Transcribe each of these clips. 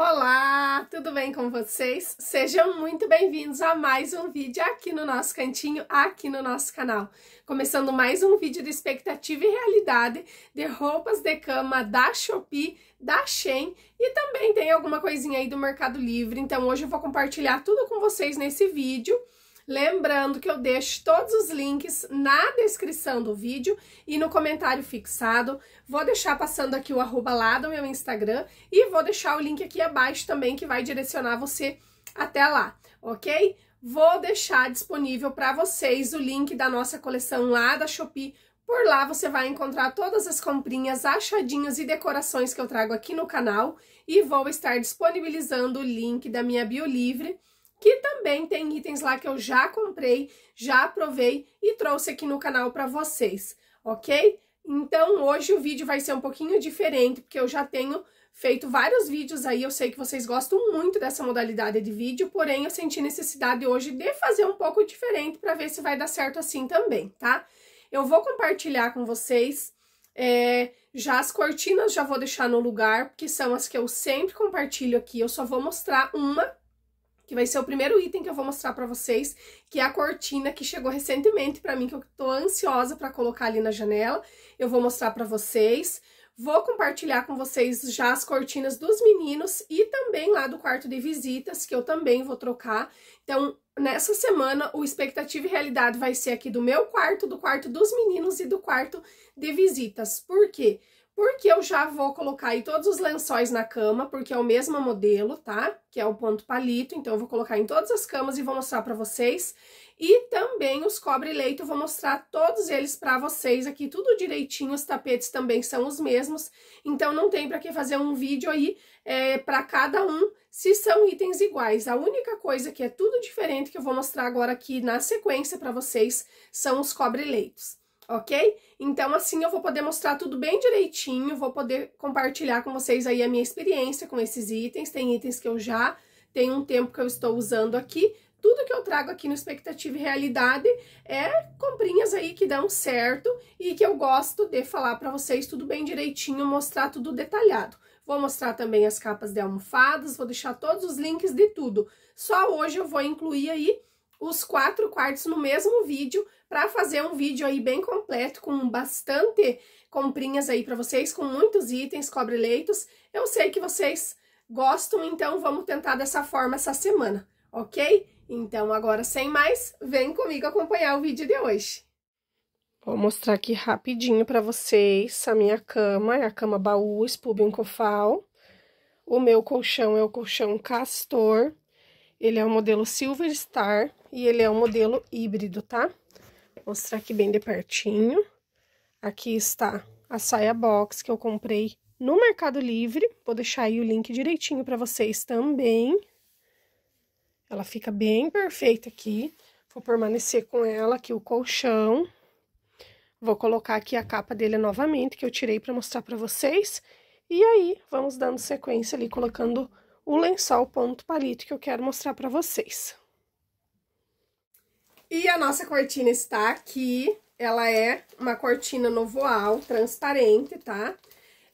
Olá, tudo bem com vocês? Sejam muito bem-vindos a mais um vídeo aqui no nosso cantinho, aqui no nosso canal. Começando mais um vídeo de expectativa e realidade de roupas de cama da Shopee, da Shein e também tem alguma coisinha aí do Mercado Livre. Então hoje eu vou compartilhar tudo com vocês nesse vídeo. Lembrando que eu deixo todos os links na descrição do vídeo e no comentário fixado. Vou deixar passando aqui o arroba lá do meu Instagram e vou deixar o link aqui abaixo também que vai direcionar você até lá, ok? Vou deixar disponível para vocês o link da nossa coleção lá da Shopee por lá você vai encontrar todas as comprinhas, achadinhos e decorações que eu trago aqui no canal e vou estar disponibilizando o link da minha bio livre que também tem itens lá que eu já comprei, já provei e trouxe aqui no canal para vocês, ok? Então hoje o vídeo vai ser um pouquinho diferente, porque eu já tenho feito vários vídeos aí, eu sei que vocês gostam muito dessa modalidade de vídeo, porém eu senti necessidade hoje de fazer um pouco diferente para ver se vai dar certo assim também, tá? Eu vou compartilhar com vocês, é, já as cortinas já vou deixar no lugar, porque são as que eu sempre compartilho aqui, eu só vou mostrar uma que vai ser o primeiro item que eu vou mostrar para vocês, que é a cortina que chegou recentemente para mim, que eu tô ansiosa para colocar ali na janela. Eu vou mostrar para vocês. Vou compartilhar com vocês já as cortinas dos meninos e também lá do quarto de visitas, que eu também vou trocar. Então, nessa semana, o Expectativa e Realidade vai ser aqui do meu quarto, do quarto dos meninos e do quarto de visitas. Por quê? Porque porque eu já vou colocar aí todos os lençóis na cama, porque é o mesmo modelo, tá? Que é o ponto palito, então eu vou colocar em todas as camas e vou mostrar pra vocês. E também os cobre-leito, vou mostrar todos eles pra vocês aqui, tudo direitinho, os tapetes também são os mesmos. Então não tem pra que fazer um vídeo aí é, pra cada um, se são itens iguais. A única coisa que é tudo diferente que eu vou mostrar agora aqui na sequência pra vocês são os cobre-leitos ok? Então, assim, eu vou poder mostrar tudo bem direitinho, vou poder compartilhar com vocês aí a minha experiência com esses itens. Tem itens que eu já tenho um tempo que eu estou usando aqui. Tudo que eu trago aqui no Expectativa e Realidade é comprinhas aí que dão certo e que eu gosto de falar para vocês tudo bem direitinho, mostrar tudo detalhado. Vou mostrar também as capas de almofadas, vou deixar todos os links de tudo. Só hoje eu vou incluir aí os quatro quartos no mesmo vídeo para fazer um vídeo aí bem completo com bastante comprinhas aí para vocês, com muitos itens, cobre leitos. Eu sei que vocês gostam, então vamos tentar dessa forma essa semana, ok? Então agora sem mais, vem comigo acompanhar o vídeo de hoje. Vou mostrar aqui rapidinho para vocês a minha cama, é a cama baú Spubium Cofal. O meu colchão é o colchão Castor, ele é o modelo Silver Star, e ele é um modelo híbrido, tá? Vou mostrar aqui bem de pertinho. Aqui está a saia box que eu comprei no Mercado Livre. Vou deixar aí o link direitinho para vocês também. Ela fica bem perfeita aqui. Vou permanecer com ela aqui o colchão. Vou colocar aqui a capa dele novamente, que eu tirei para mostrar para vocês. E aí, vamos dando sequência ali, colocando o lençol ponto palito que eu quero mostrar para vocês. E a nossa cortina está aqui. Ela é uma cortina novoal, transparente, tá?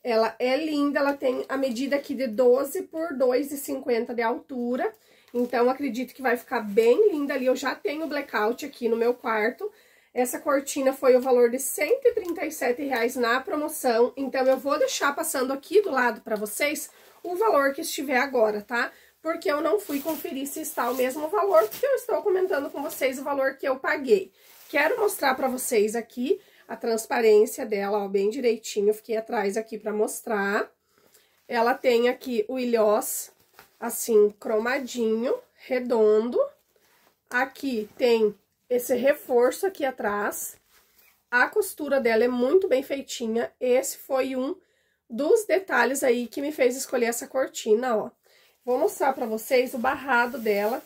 Ela é linda, ela tem a medida aqui de 12 por 2,50 de altura. Então, acredito que vai ficar bem linda ali. Eu já tenho blackout aqui no meu quarto. Essa cortina foi o valor de R$137,00 na promoção. Então, eu vou deixar passando aqui do lado para vocês o valor que estiver agora, tá? Tá? porque eu não fui conferir se está o mesmo valor, porque eu estou comentando com vocês o valor que eu paguei. Quero mostrar para vocês aqui a transparência dela, ó, bem direitinho, fiquei atrás aqui para mostrar. Ela tem aqui o ilhós, assim, cromadinho, redondo. Aqui tem esse reforço aqui atrás. A costura dela é muito bem feitinha. Esse foi um dos detalhes aí que me fez escolher essa cortina, ó. Vou mostrar para vocês o barrado dela,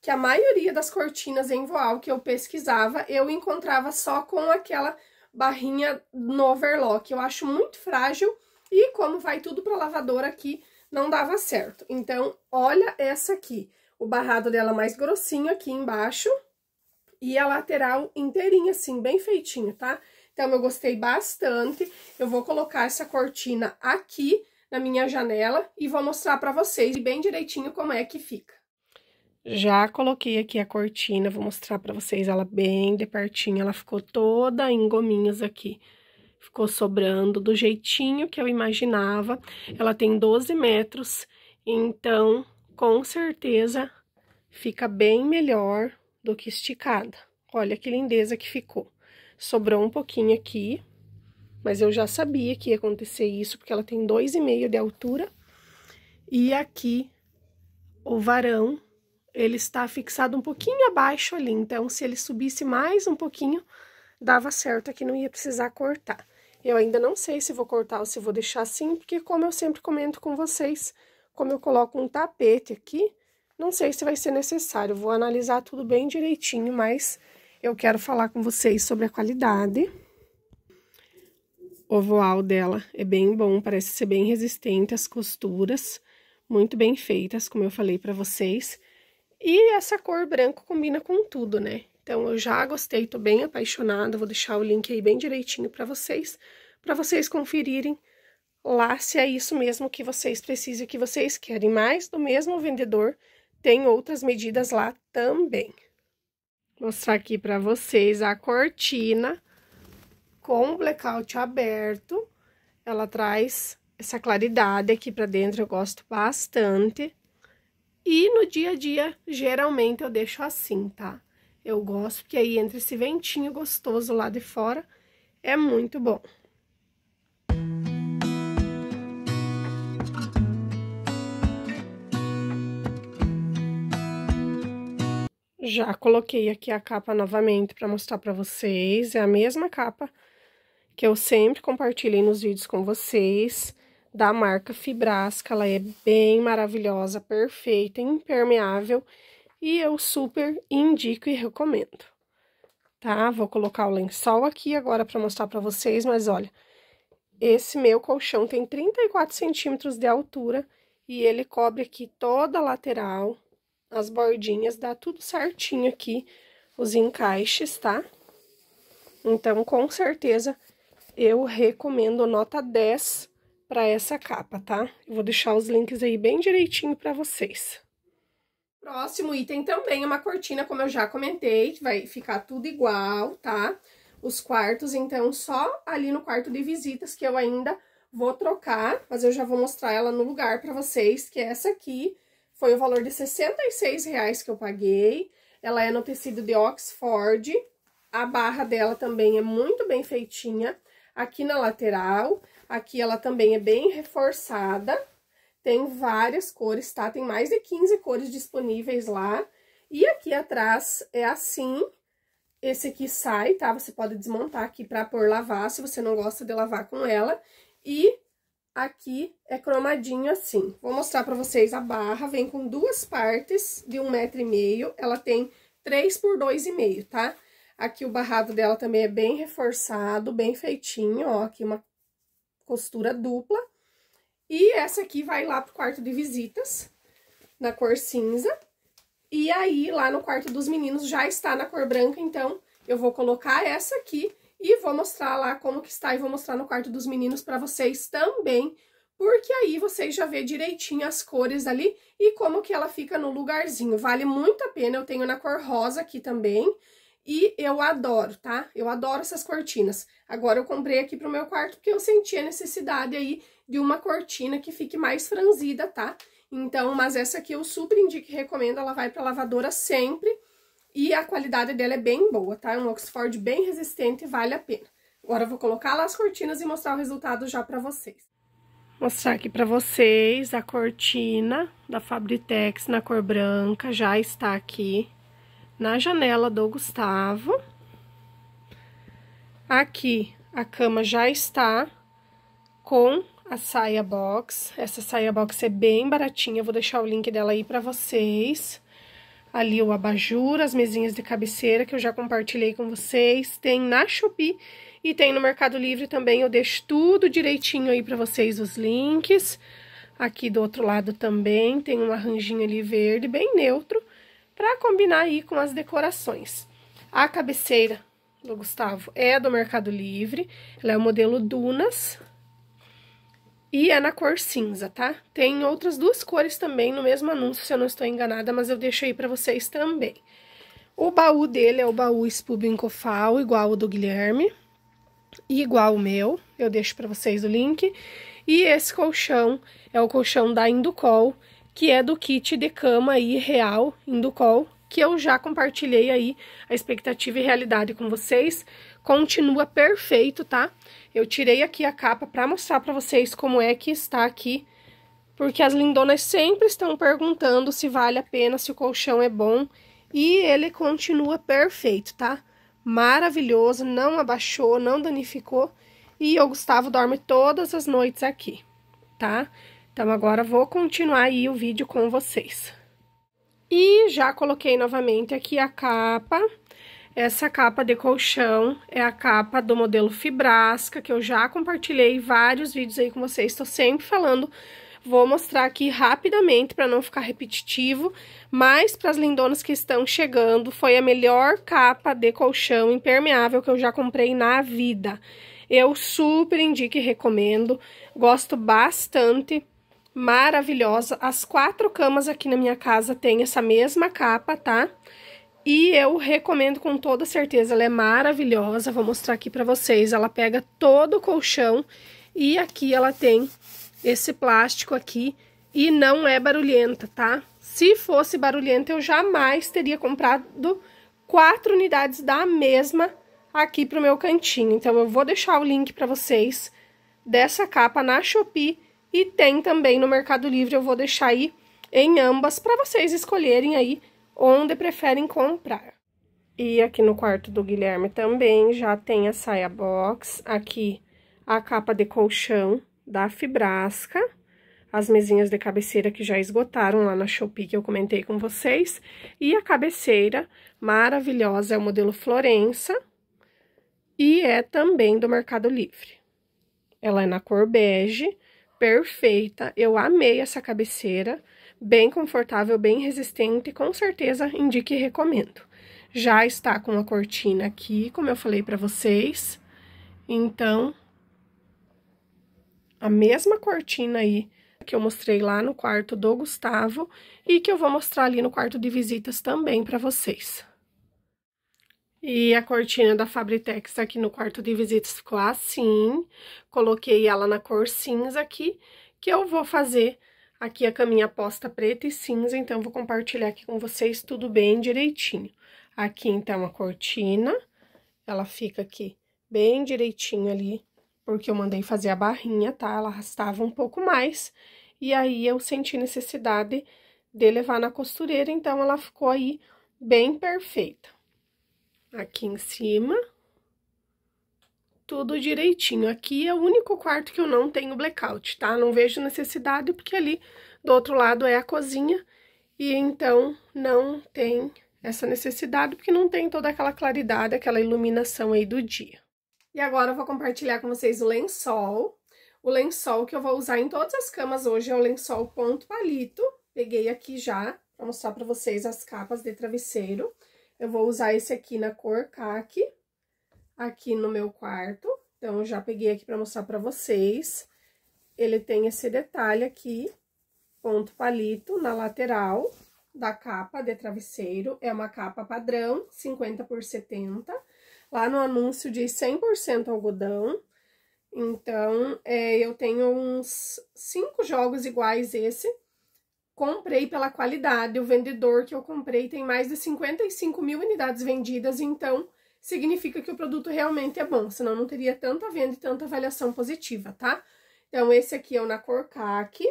que a maioria das cortinas em voal que eu pesquisava, eu encontrava só com aquela barrinha no overlock. Eu acho muito frágil e como vai tudo para lavadora aqui, não dava certo. Então, olha essa aqui. O barrado dela mais grossinho aqui embaixo e a lateral inteirinha, assim, bem feitinho, tá? Então, eu gostei bastante. Eu vou colocar essa cortina aqui na minha janela e vou mostrar para vocês bem direitinho como é que fica. Já coloquei aqui a cortina, vou mostrar para vocês ela bem de pertinho, ela ficou toda em gominhos aqui. Ficou sobrando do jeitinho que eu imaginava. Ela tem 12 metros, então, com certeza, fica bem melhor do que esticada. Olha que lindeza que ficou. Sobrou um pouquinho aqui, mas eu já sabia que ia acontecer isso, porque ela tem dois e meio de altura. E aqui, o varão, ele está fixado um pouquinho abaixo ali. Então, se ele subisse mais um pouquinho, dava certo aqui, não ia precisar cortar. Eu ainda não sei se vou cortar ou se vou deixar assim, porque como eu sempre comento com vocês, como eu coloco um tapete aqui, não sei se vai ser necessário, vou analisar tudo bem direitinho, mas eu quero falar com vocês sobre a qualidade. Ovoal dela é bem bom, parece ser bem resistente às costuras, muito bem feitas, como eu falei para vocês. E essa cor branco combina com tudo, né? Então eu já gostei, tô bem apaixonada, vou deixar o link aí bem direitinho para vocês, para vocês conferirem lá se é isso mesmo que vocês precisam, que vocês querem mais do mesmo vendedor, tem outras medidas lá também. Vou mostrar aqui para vocês a cortina com o blackout aberto, ela traz essa claridade aqui para dentro, eu gosto bastante. E no dia a dia, geralmente eu deixo assim, tá? Eu gosto, porque aí entra esse ventinho gostoso lá de fora, é muito bom. Já coloquei aqui a capa novamente para mostrar para vocês, é a mesma capa que eu sempre compartilhei nos vídeos com vocês, da marca Fibrasca. Ela é bem maravilhosa, perfeita, impermeável e eu super indico e recomendo. Tá? Vou colocar o lençol aqui agora para mostrar para vocês, mas olha, esse meu colchão tem 34 centímetros de altura e ele cobre aqui toda a lateral, as bordinhas, dá tudo certinho aqui, os encaixes, tá? Então, com certeza, eu recomendo nota 10 para essa capa, tá? Eu vou deixar os links aí bem direitinho para vocês. Próximo item também é uma cortina, como eu já comentei, vai ficar tudo igual, tá? Os quartos, então, só ali no quarto de visitas que eu ainda vou trocar, mas eu já vou mostrar ela no lugar para vocês, que essa aqui foi o valor de 66 reais que eu paguei. Ela é no tecido de Oxford, a barra dela também é muito bem feitinha. Aqui na lateral, aqui ela também é bem reforçada, tem várias cores, tá? Tem mais de 15 cores disponíveis lá. E aqui atrás é assim, esse aqui sai, tá? Você pode desmontar aqui pra pôr lavar, se você não gosta de lavar com ela. E aqui é cromadinho assim. Vou mostrar pra vocês a barra, vem com duas partes de um metro e meio. Ela tem 3 por 2,5, tá? Aqui o barrado dela também é bem reforçado, bem feitinho, ó, aqui uma costura dupla. E essa aqui vai lá pro quarto de visitas, na cor cinza. E aí, lá no quarto dos meninos já está na cor branca, então eu vou colocar essa aqui e vou mostrar lá como que está e vou mostrar no quarto dos meninos para vocês também, porque aí vocês já vê direitinho as cores ali e como que ela fica no lugarzinho. Vale muito a pena, eu tenho na cor rosa aqui também, e eu adoro, tá? Eu adoro essas cortinas. Agora eu comprei aqui pro meu quarto porque eu senti a necessidade aí de uma cortina que fique mais franzida, tá? Então, mas essa aqui eu super indico e recomendo, ela vai pra lavadora sempre. E a qualidade dela é bem boa, tá? É um Oxford bem resistente e vale a pena. Agora eu vou colocar lá as cortinas e mostrar o resultado já pra vocês. Mostrar aqui pra vocês a cortina da Fabritex na cor branca, já está aqui na janela do Gustavo. Aqui a cama já está com a saia box. Essa saia box é bem baratinha, vou deixar o link dela aí para vocês. Ali o abajur, as mesinhas de cabeceira que eu já compartilhei com vocês. Tem na Shopee e tem no Mercado Livre também. Eu deixo tudo direitinho aí para vocês os links. Aqui do outro lado também tem um arranjinho ali verde, bem neutro para combinar aí com as decorações. A cabeceira do Gustavo é do Mercado Livre, ela é o modelo Dunas e é na cor cinza, tá? Tem outras duas cores também no mesmo anúncio, se eu não estou enganada, mas eu deixo aí para vocês também. O baú dele é o baú Spubin Incofal igual o do Guilherme, e igual o meu, eu deixo para vocês o link. E esse colchão é o colchão da Inducol, que é do kit de cama aí real Inducol, que eu já compartilhei aí a expectativa e realidade com vocês. Continua perfeito, tá? Eu tirei aqui a capa para mostrar para vocês como é que está aqui, porque as lindonas sempre estão perguntando se vale a pena, se o colchão é bom, e ele continua perfeito, tá? Maravilhoso, não abaixou, não danificou, e o Gustavo dorme todas as noites aqui, tá? Então, agora vou continuar aí o vídeo com vocês. E já coloquei novamente aqui a capa. Essa capa de colchão é a capa do modelo Fibrasca, que eu já compartilhei vários vídeos aí com vocês. Estou sempre falando Vou mostrar aqui rapidamente para não ficar repetitivo, mas para as lindonas que estão chegando, foi a melhor capa de colchão impermeável que eu já comprei na vida. Eu super indico e recomendo, gosto bastante maravilhosa. As quatro camas aqui na minha casa têm essa mesma capa, tá? E eu recomendo com toda certeza, ela é maravilhosa. Vou mostrar aqui pra vocês. Ela pega todo o colchão e aqui ela tem esse plástico aqui e não é barulhenta, tá? Se fosse barulhenta, eu jamais teria comprado quatro unidades da mesma aqui pro meu cantinho. Então, eu vou deixar o link pra vocês dessa capa na Shopee e tem também no Mercado Livre, eu vou deixar aí em ambas para vocês escolherem aí onde preferem comprar. E aqui no quarto do Guilherme também já tem a saia box, aqui a capa de colchão da Fibrasca, as mesinhas de cabeceira que já esgotaram lá na Shopee que eu comentei com vocês, e a cabeceira maravilhosa é o modelo Florença e é também do Mercado Livre. Ela é na cor bege, perfeita. Eu amei essa cabeceira, bem confortável, bem resistente, com certeza indico e recomendo. Já está com a cortina aqui, como eu falei para vocês. Então, a mesma cortina aí que eu mostrei lá no quarto do Gustavo e que eu vou mostrar ali no quarto de visitas também para vocês. E a cortina da Fabritex tá aqui no quarto de visitas, ficou assim. Coloquei ela na cor cinza aqui, que eu vou fazer aqui a caminha posta preta e cinza, então vou compartilhar aqui com vocês tudo bem direitinho. Aqui, então, a cortina, ela fica aqui bem direitinho ali, porque eu mandei fazer a barrinha, tá? Ela arrastava um pouco mais, e aí eu senti necessidade de levar na costureira, então ela ficou aí bem perfeita aqui em cima. Tudo direitinho. Aqui é o único quarto que eu não tenho blackout, tá? Não vejo necessidade, porque ali do outro lado é a cozinha. E então, não tem essa necessidade, porque não tem toda aquela claridade, aquela iluminação aí do dia. E agora eu vou compartilhar com vocês o lençol. O lençol que eu vou usar em todas as camas hoje é o lençol ponto palito. Peguei aqui já, vou mostrar para vocês as capas de travesseiro. Eu vou usar esse aqui na cor caque, aqui no meu quarto. Então, já peguei aqui para mostrar para vocês. Ele tem esse detalhe aqui, ponto palito na lateral da capa de travesseiro. É uma capa padrão, 50 por 70. Lá no anúncio diz 100% algodão. Então, é, eu tenho uns cinco jogos iguais esse, comprei pela qualidade. O vendedor que eu comprei tem mais de 55 mil unidades vendidas, então significa que o produto realmente é bom, senão não teria tanta venda e tanta avaliação positiva, tá? Então, esse aqui é o na cor caque.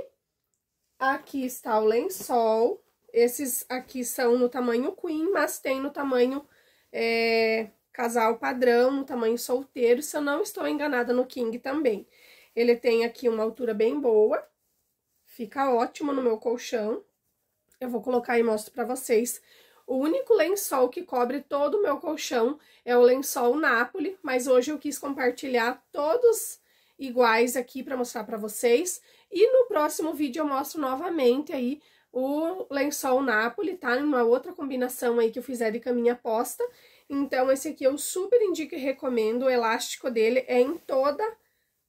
Aqui está o lençol. Esses aqui são no tamanho queen, mas tem no tamanho é, casal padrão, no tamanho solteiro, se eu não estou enganada no king também. Ele tem aqui uma altura bem boa, Fica ótimo no meu colchão. Eu vou colocar e mostro pra vocês. O único lençol que cobre todo o meu colchão é o lençol Napoli, mas hoje eu quis compartilhar todos iguais aqui para mostrar para vocês. E no próximo vídeo eu mostro novamente aí o lençol Napoli, tá? Uma outra combinação aí que eu fizer de caminha posta. Então, esse aqui eu super indico e recomendo. O elástico dele é em toda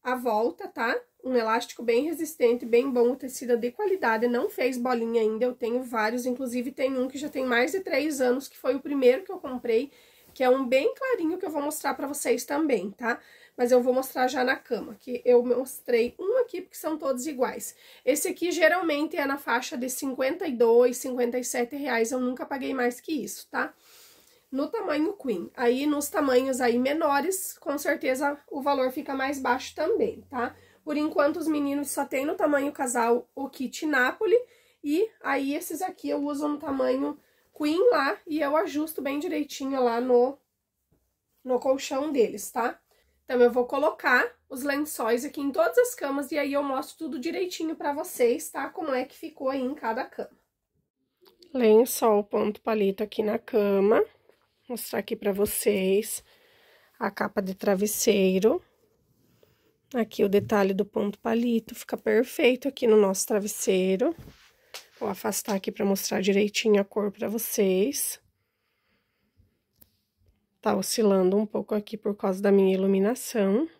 a volta, tá? um elástico bem resistente, bem bom, o tecido é de qualidade, não fez bolinha ainda, eu tenho vários, inclusive tem um que já tem mais de três anos, que foi o primeiro que eu comprei, que é um bem clarinho que eu vou mostrar pra vocês também, tá? Mas eu vou mostrar já na cama, que eu mostrei um aqui, porque são todos iguais. Esse aqui geralmente é na faixa de 52, 57 reais, eu nunca paguei mais que isso, tá? No tamanho queen. Aí, nos tamanhos aí menores, com certeza o valor fica mais baixo também, Tá? Por enquanto, os meninos só tem no tamanho casal o kit Napoli. E aí, esses aqui eu uso no tamanho queen lá e eu ajusto bem direitinho lá no, no colchão deles, tá? Então, eu vou colocar os lençóis aqui em todas as camas e aí eu mostro tudo direitinho pra vocês, tá? Como é que ficou aí em cada cama. Lençol ponto palito aqui na cama. mostrar aqui pra vocês a capa de travesseiro. Aqui o detalhe do ponto palito fica perfeito aqui no nosso travesseiro. Vou afastar aqui para mostrar direitinho a cor para vocês. Tá oscilando um pouco aqui por causa da minha iluminação.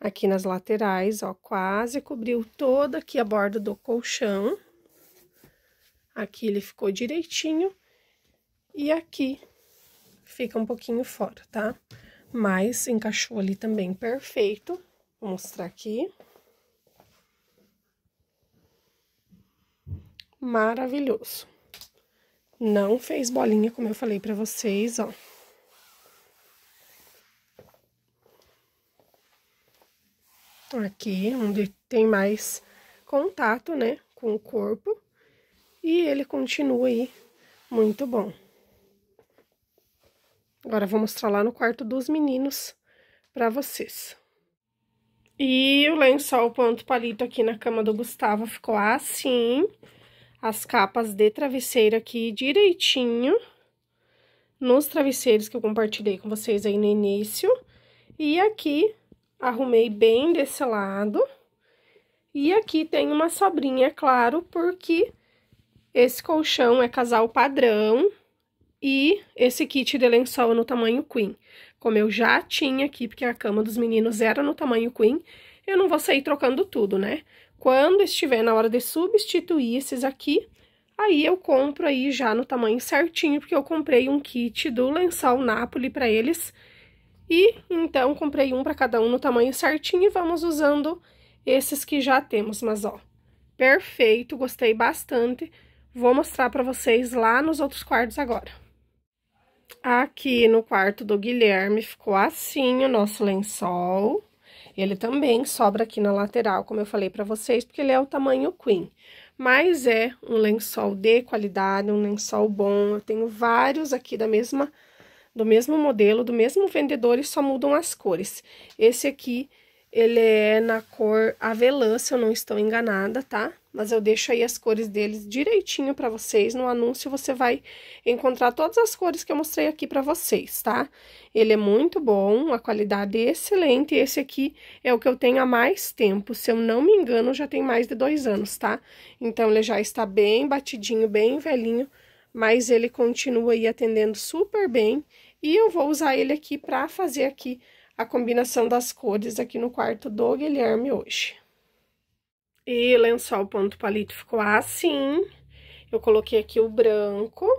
Aqui nas laterais, ó, quase cobriu toda aqui a borda do colchão. Aqui ele ficou direitinho. E aqui fica um pouquinho fora, tá? Tá? mas encaixou ali também perfeito. Vou mostrar aqui. Maravilhoso. Não fez bolinha, como eu falei pra vocês, ó. Aqui, onde tem mais contato, né, com o corpo. E ele continua aí muito bom. Agora vou mostrar lá no quarto dos meninos para vocês. E o lençol ponto palito aqui na cama do Gustavo ficou assim. As capas de travesseiro aqui direitinho. Nos travesseiros que eu compartilhei com vocês aí no início. E aqui, arrumei bem desse lado. E aqui tem uma sobrinha, é claro, porque esse colchão é casal padrão. E esse kit de lençol é no tamanho queen. Como eu já tinha aqui, porque a cama dos meninos era no tamanho queen, eu não vou sair trocando tudo, né? Quando estiver na hora de substituir esses aqui, aí eu compro aí já no tamanho certinho, porque eu comprei um kit do lençol Napoli para eles. E então comprei um para cada um no tamanho certinho e vamos usando esses que já temos, mas ó, perfeito, gostei bastante. Vou mostrar para vocês lá nos outros quartos agora. Aqui no quarto do Guilherme ficou assim o nosso lençol. Ele também sobra aqui na lateral, como eu falei para vocês, porque ele é o tamanho queen. Mas é um lençol de qualidade, um lençol bom. Eu tenho vários aqui da mesma do mesmo modelo, do mesmo vendedor e só mudam as cores. Esse aqui, ele é na cor avelã, se eu não estou enganada, tá? mas eu deixo aí as cores deles direitinho para vocês. No anúncio você vai encontrar todas as cores que eu mostrei aqui para vocês, tá? Ele é muito bom, a qualidade é excelente. Esse aqui é o que eu tenho há mais tempo, se eu não me engano, já tem mais de dois anos, tá? Então, ele já está bem batidinho, bem velhinho, mas ele continua aí atendendo super bem. E eu vou usar ele aqui para fazer aqui a combinação das cores aqui no quarto do Guilherme hoje. E lençol ponto palito ficou assim. Eu coloquei aqui o branco.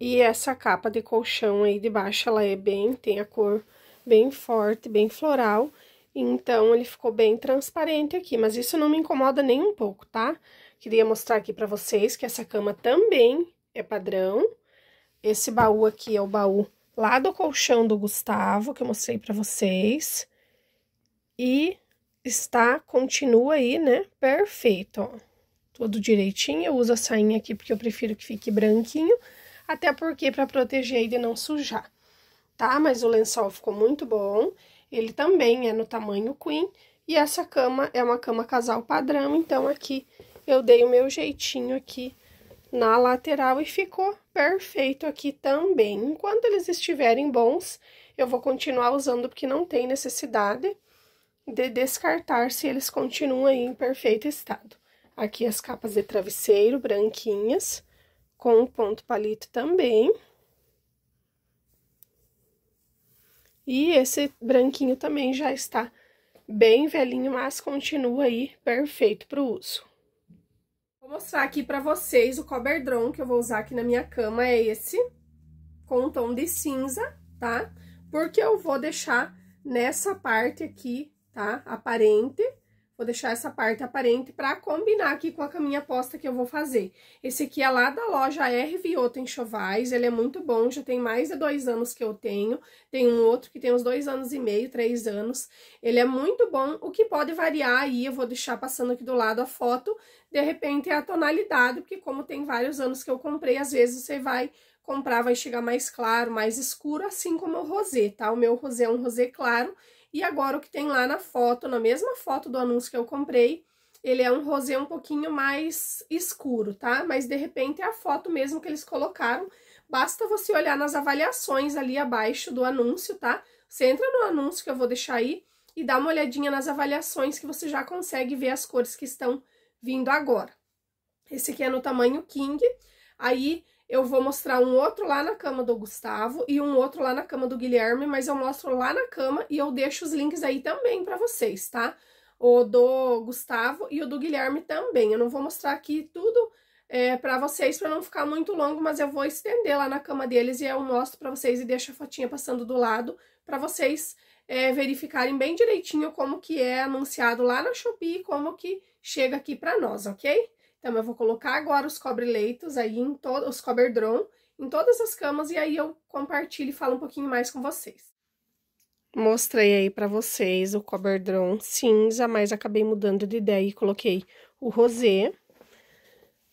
E essa capa de colchão aí de baixo, ela é bem, tem a cor bem forte, bem floral. Então, ele ficou bem transparente aqui, mas isso não me incomoda nem um pouco, tá? Queria mostrar aqui pra vocês que essa cama também é padrão. Esse baú aqui é o baú lá do colchão do Gustavo, que eu mostrei pra vocês. E está, continua aí, né? Perfeito, ó. Todo direitinho. Eu uso a sainha aqui porque eu prefiro que fique branquinho, até porque para proteger ele de não sujar, tá? Mas o lençol ficou muito bom. Ele também é no tamanho queen. E essa cama é uma cama casal padrão, então aqui eu dei o meu jeitinho aqui na lateral e ficou perfeito aqui também. Enquanto eles estiverem bons, eu vou continuar usando porque não tem necessidade de descartar se eles continuam em perfeito estado. Aqui as capas de travesseiro branquinhas, com o ponto palito também. E esse branquinho também já está bem velhinho, mas continua aí perfeito para o uso. Vou mostrar aqui para vocês o cobertor que eu vou usar aqui na minha cama, é esse, com um tom de cinza, tá? Porque eu vou deixar nessa parte aqui tá? Aparente. Vou deixar essa parte aparente para combinar aqui com a caminha posta que eu vou fazer. Esse aqui é lá da loja R Vioto Enxovais, ele é muito bom, já tem mais de dois anos que eu tenho. Tem um outro que tem uns dois anos e meio, três anos. Ele é muito bom, o que pode variar aí, eu vou deixar passando aqui do lado a foto. De repente é a tonalidade, porque como tem vários anos que eu comprei, às vezes você vai comprar vai chegar mais claro, mais escuro, assim como o rosé, tá? O meu rosé é um rosé claro e agora o que tem lá na foto, na mesma foto do anúncio que eu comprei, ele é um rosé um pouquinho mais escuro, tá? Mas de repente é a foto mesmo que eles colocaram. Basta você olhar nas avaliações ali abaixo do anúncio, tá? Você entra no anúncio que eu vou deixar aí e dá uma olhadinha nas avaliações que você já consegue ver as cores que estão vindo agora. Esse aqui é no tamanho king. Aí eu vou mostrar um outro lá na cama do Gustavo e um outro lá na cama do Guilherme, mas eu mostro lá na cama e eu deixo os links aí também para vocês, tá? O do Gustavo e o do Guilherme também. Eu não vou mostrar aqui tudo é, para vocês para não ficar muito longo, mas eu vou estender lá na cama deles e eu mostro para vocês e deixo a fotinha passando do lado para vocês é, verificarem bem direitinho como que é anunciado lá na Shopee e como que chega aqui para nós, ok? Então, eu vou colocar agora os cobre-leitos aí em todos, os coberdron, em todas as camas, e aí eu compartilho e falo um pouquinho mais com vocês. Mostrei aí para vocês o coberdron cinza, mas acabei mudando de ideia e coloquei o rosé,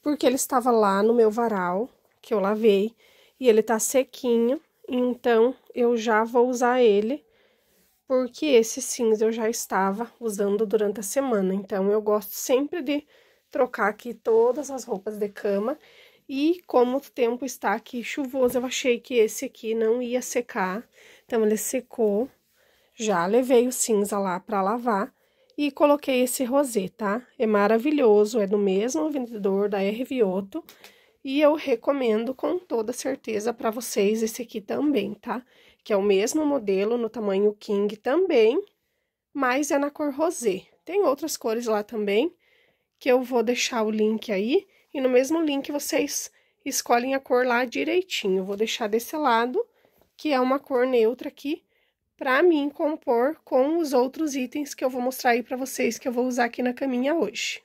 porque ele estava lá no meu varal, que eu lavei, e ele tá sequinho, então eu já vou usar ele, porque esse cinza eu já estava usando durante a semana, então eu gosto sempre de trocar aqui todas as roupas de cama. E como o tempo está aqui chuvoso, eu achei que esse aqui não ia secar. Então, ele secou. Já levei o cinza lá para lavar e coloquei esse rosê, tá? É maravilhoso, é do mesmo vendedor da R Vioto. E eu recomendo com toda certeza para vocês esse aqui também, tá? Que é o mesmo modelo no tamanho king também, mas é na cor rosê. Tem outras cores lá também, que eu vou deixar o link aí, e no mesmo link vocês escolhem a cor lá direitinho. Eu vou deixar desse lado, que é uma cor neutra aqui, para mim compor com os outros itens que eu vou mostrar aí para vocês que eu vou usar aqui na caminha hoje.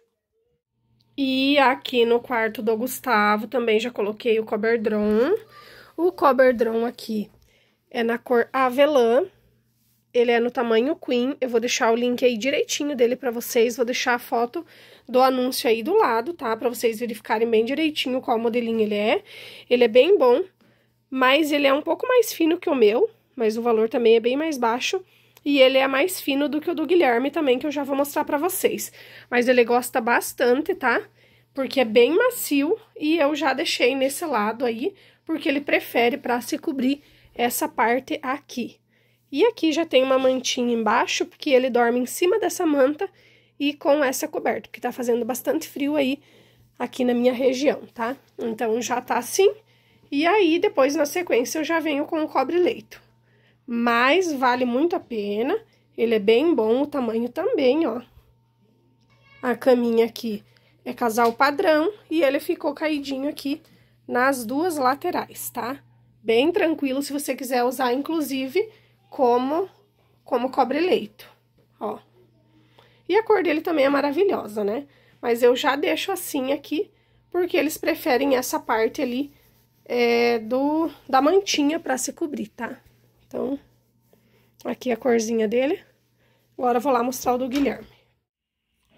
E aqui no quarto do Gustavo também já coloquei o coberdron. O coberdron aqui é na cor avelã. Ele é no tamanho queen. Eu vou deixar o link aí direitinho dele para vocês, vou deixar a foto do anúncio aí do lado, tá? Para vocês verificarem bem direitinho qual modelinho ele é. Ele é bem bom, mas ele é um pouco mais fino que o meu, mas o valor também é bem mais baixo. E ele é mais fino do que o do Guilherme também, que eu já vou mostrar para vocês. Mas ele gosta bastante, tá? Porque é bem macio e eu já deixei nesse lado aí, porque ele prefere para se cobrir essa parte aqui. E aqui já tem uma mantinha embaixo, porque ele dorme em cima dessa manta e com essa coberta, que tá fazendo bastante frio aí aqui na minha região, tá? Então já tá assim. E aí depois na sequência eu já venho com o cobre-leito. Mas vale muito a pena. Ele é bem bom o tamanho também, ó. A caminha aqui é casal padrão e ele ficou caidinho aqui nas duas laterais, tá? Bem tranquilo se você quiser usar inclusive como como cobre-leito, ó. E a cor dele também é maravilhosa, né? Mas eu já deixo assim aqui, porque eles preferem essa parte ali é, do, da mantinha para se cobrir, tá? Então, aqui a corzinha dele. Agora eu vou lá mostrar o do Guilherme.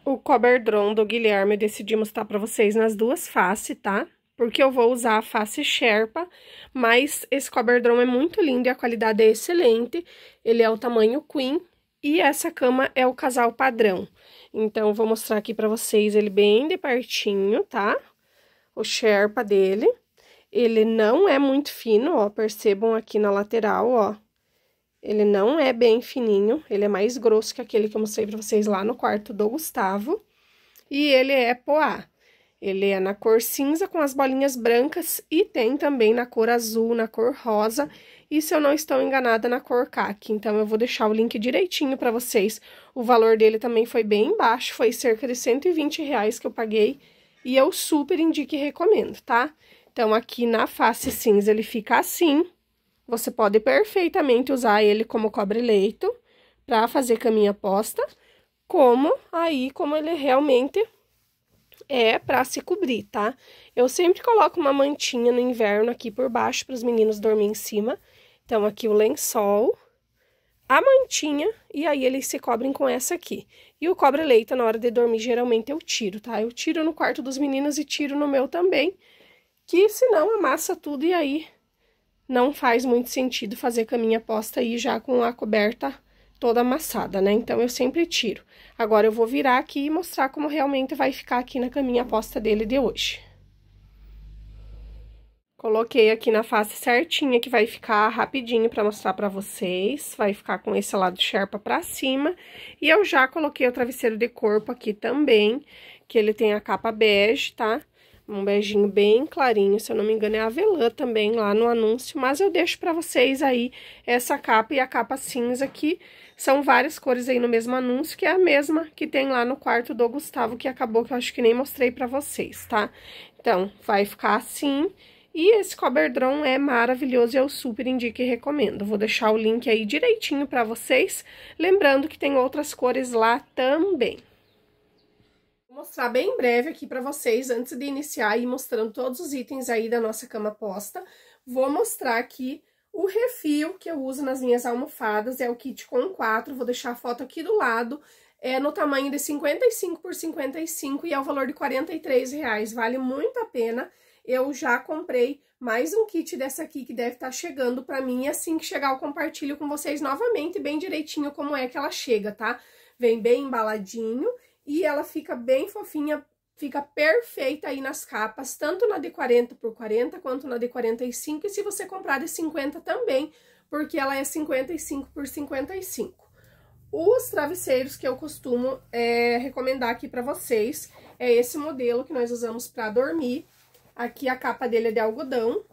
O coberdron do Guilherme eu decidi mostrar tá para vocês nas duas faces, tá? Porque eu vou usar a face Sherpa, mas esse coberdron é muito lindo e a qualidade é excelente. Ele é o tamanho Queen, e essa cama é o casal padrão. Então, vou mostrar aqui pra vocês ele bem de pertinho, tá? O Sherpa dele. Ele não é muito fino, ó, percebam aqui na lateral, ó. Ele não é bem fininho, ele é mais grosso que aquele que eu mostrei pra vocês lá no quarto do Gustavo. E ele é poá. Ele é na cor cinza com as bolinhas brancas e tem também na cor azul, na cor rosa e se eu não estou enganada na cor caqui. Então, eu vou deixar o link direitinho para vocês. O valor dele também foi bem baixo, foi cerca de 120 reais que eu paguei e eu super indico e recomendo, tá? Então, aqui na face cinza ele fica assim. Você pode perfeitamente usar ele como cobre-leito para fazer caminha posta, como aí como ele realmente é para se cobrir, tá? Eu sempre coloco uma mantinha no inverno aqui por baixo para os meninos dormir em cima. Então, aqui o lençol, a mantinha, e aí eles se cobrem com essa aqui. E o cobre-leita, na hora de dormir, geralmente eu tiro, tá? Eu tiro no quarto dos meninos e tiro no meu também, que senão amassa tudo e aí não faz muito sentido fazer caminha posta aí já com a coberta toda amassada, né? Então, eu sempre tiro. Agora, eu vou virar aqui e mostrar como realmente vai ficar aqui na caminha posta dele de hoje. Coloquei aqui na face certinha, que vai ficar rapidinho para mostrar para vocês. Vai ficar com esse lado sherpa para cima. E eu já coloquei o travesseiro de corpo aqui também, que ele tem a capa bege, tá? Um beijinho bem clarinho, se eu não me engano é avelã também lá no anúncio, mas eu deixo para vocês aí essa capa e a capa cinza que são várias cores aí no mesmo anúncio, que é a mesma que tem lá no quarto do Gustavo, que acabou que eu acho que nem mostrei para vocês, tá? Então, vai ficar assim, e esse coberdron é maravilhoso e eu super indico e recomendo. Vou deixar o link aí direitinho para vocês, lembrando que tem outras cores lá também. Vou mostrar bem breve aqui para vocês, antes de iniciar e mostrando todos os itens aí da nossa cama posta. Vou mostrar aqui o refil que eu uso nas minhas almofadas, é o kit com 4, vou deixar a foto aqui do lado, é no tamanho de 55 por 55 e é o valor de R$ reais. vale muito a pena eu já comprei mais um kit dessa aqui que deve estar tá chegando para mim. Assim que chegar, eu compartilho com vocês novamente, bem direitinho como é que ela chega, tá? Vem bem embaladinho e ela fica bem fofinha, fica perfeita aí nas capas, tanto na de 40 por 40 quanto na de 45, e se você comprar de 50 também, porque ela é 55 por 55. Os travesseiros que eu costumo é, recomendar aqui para vocês é esse modelo que nós usamos para dormir, Aqui a capa dele é de algodão.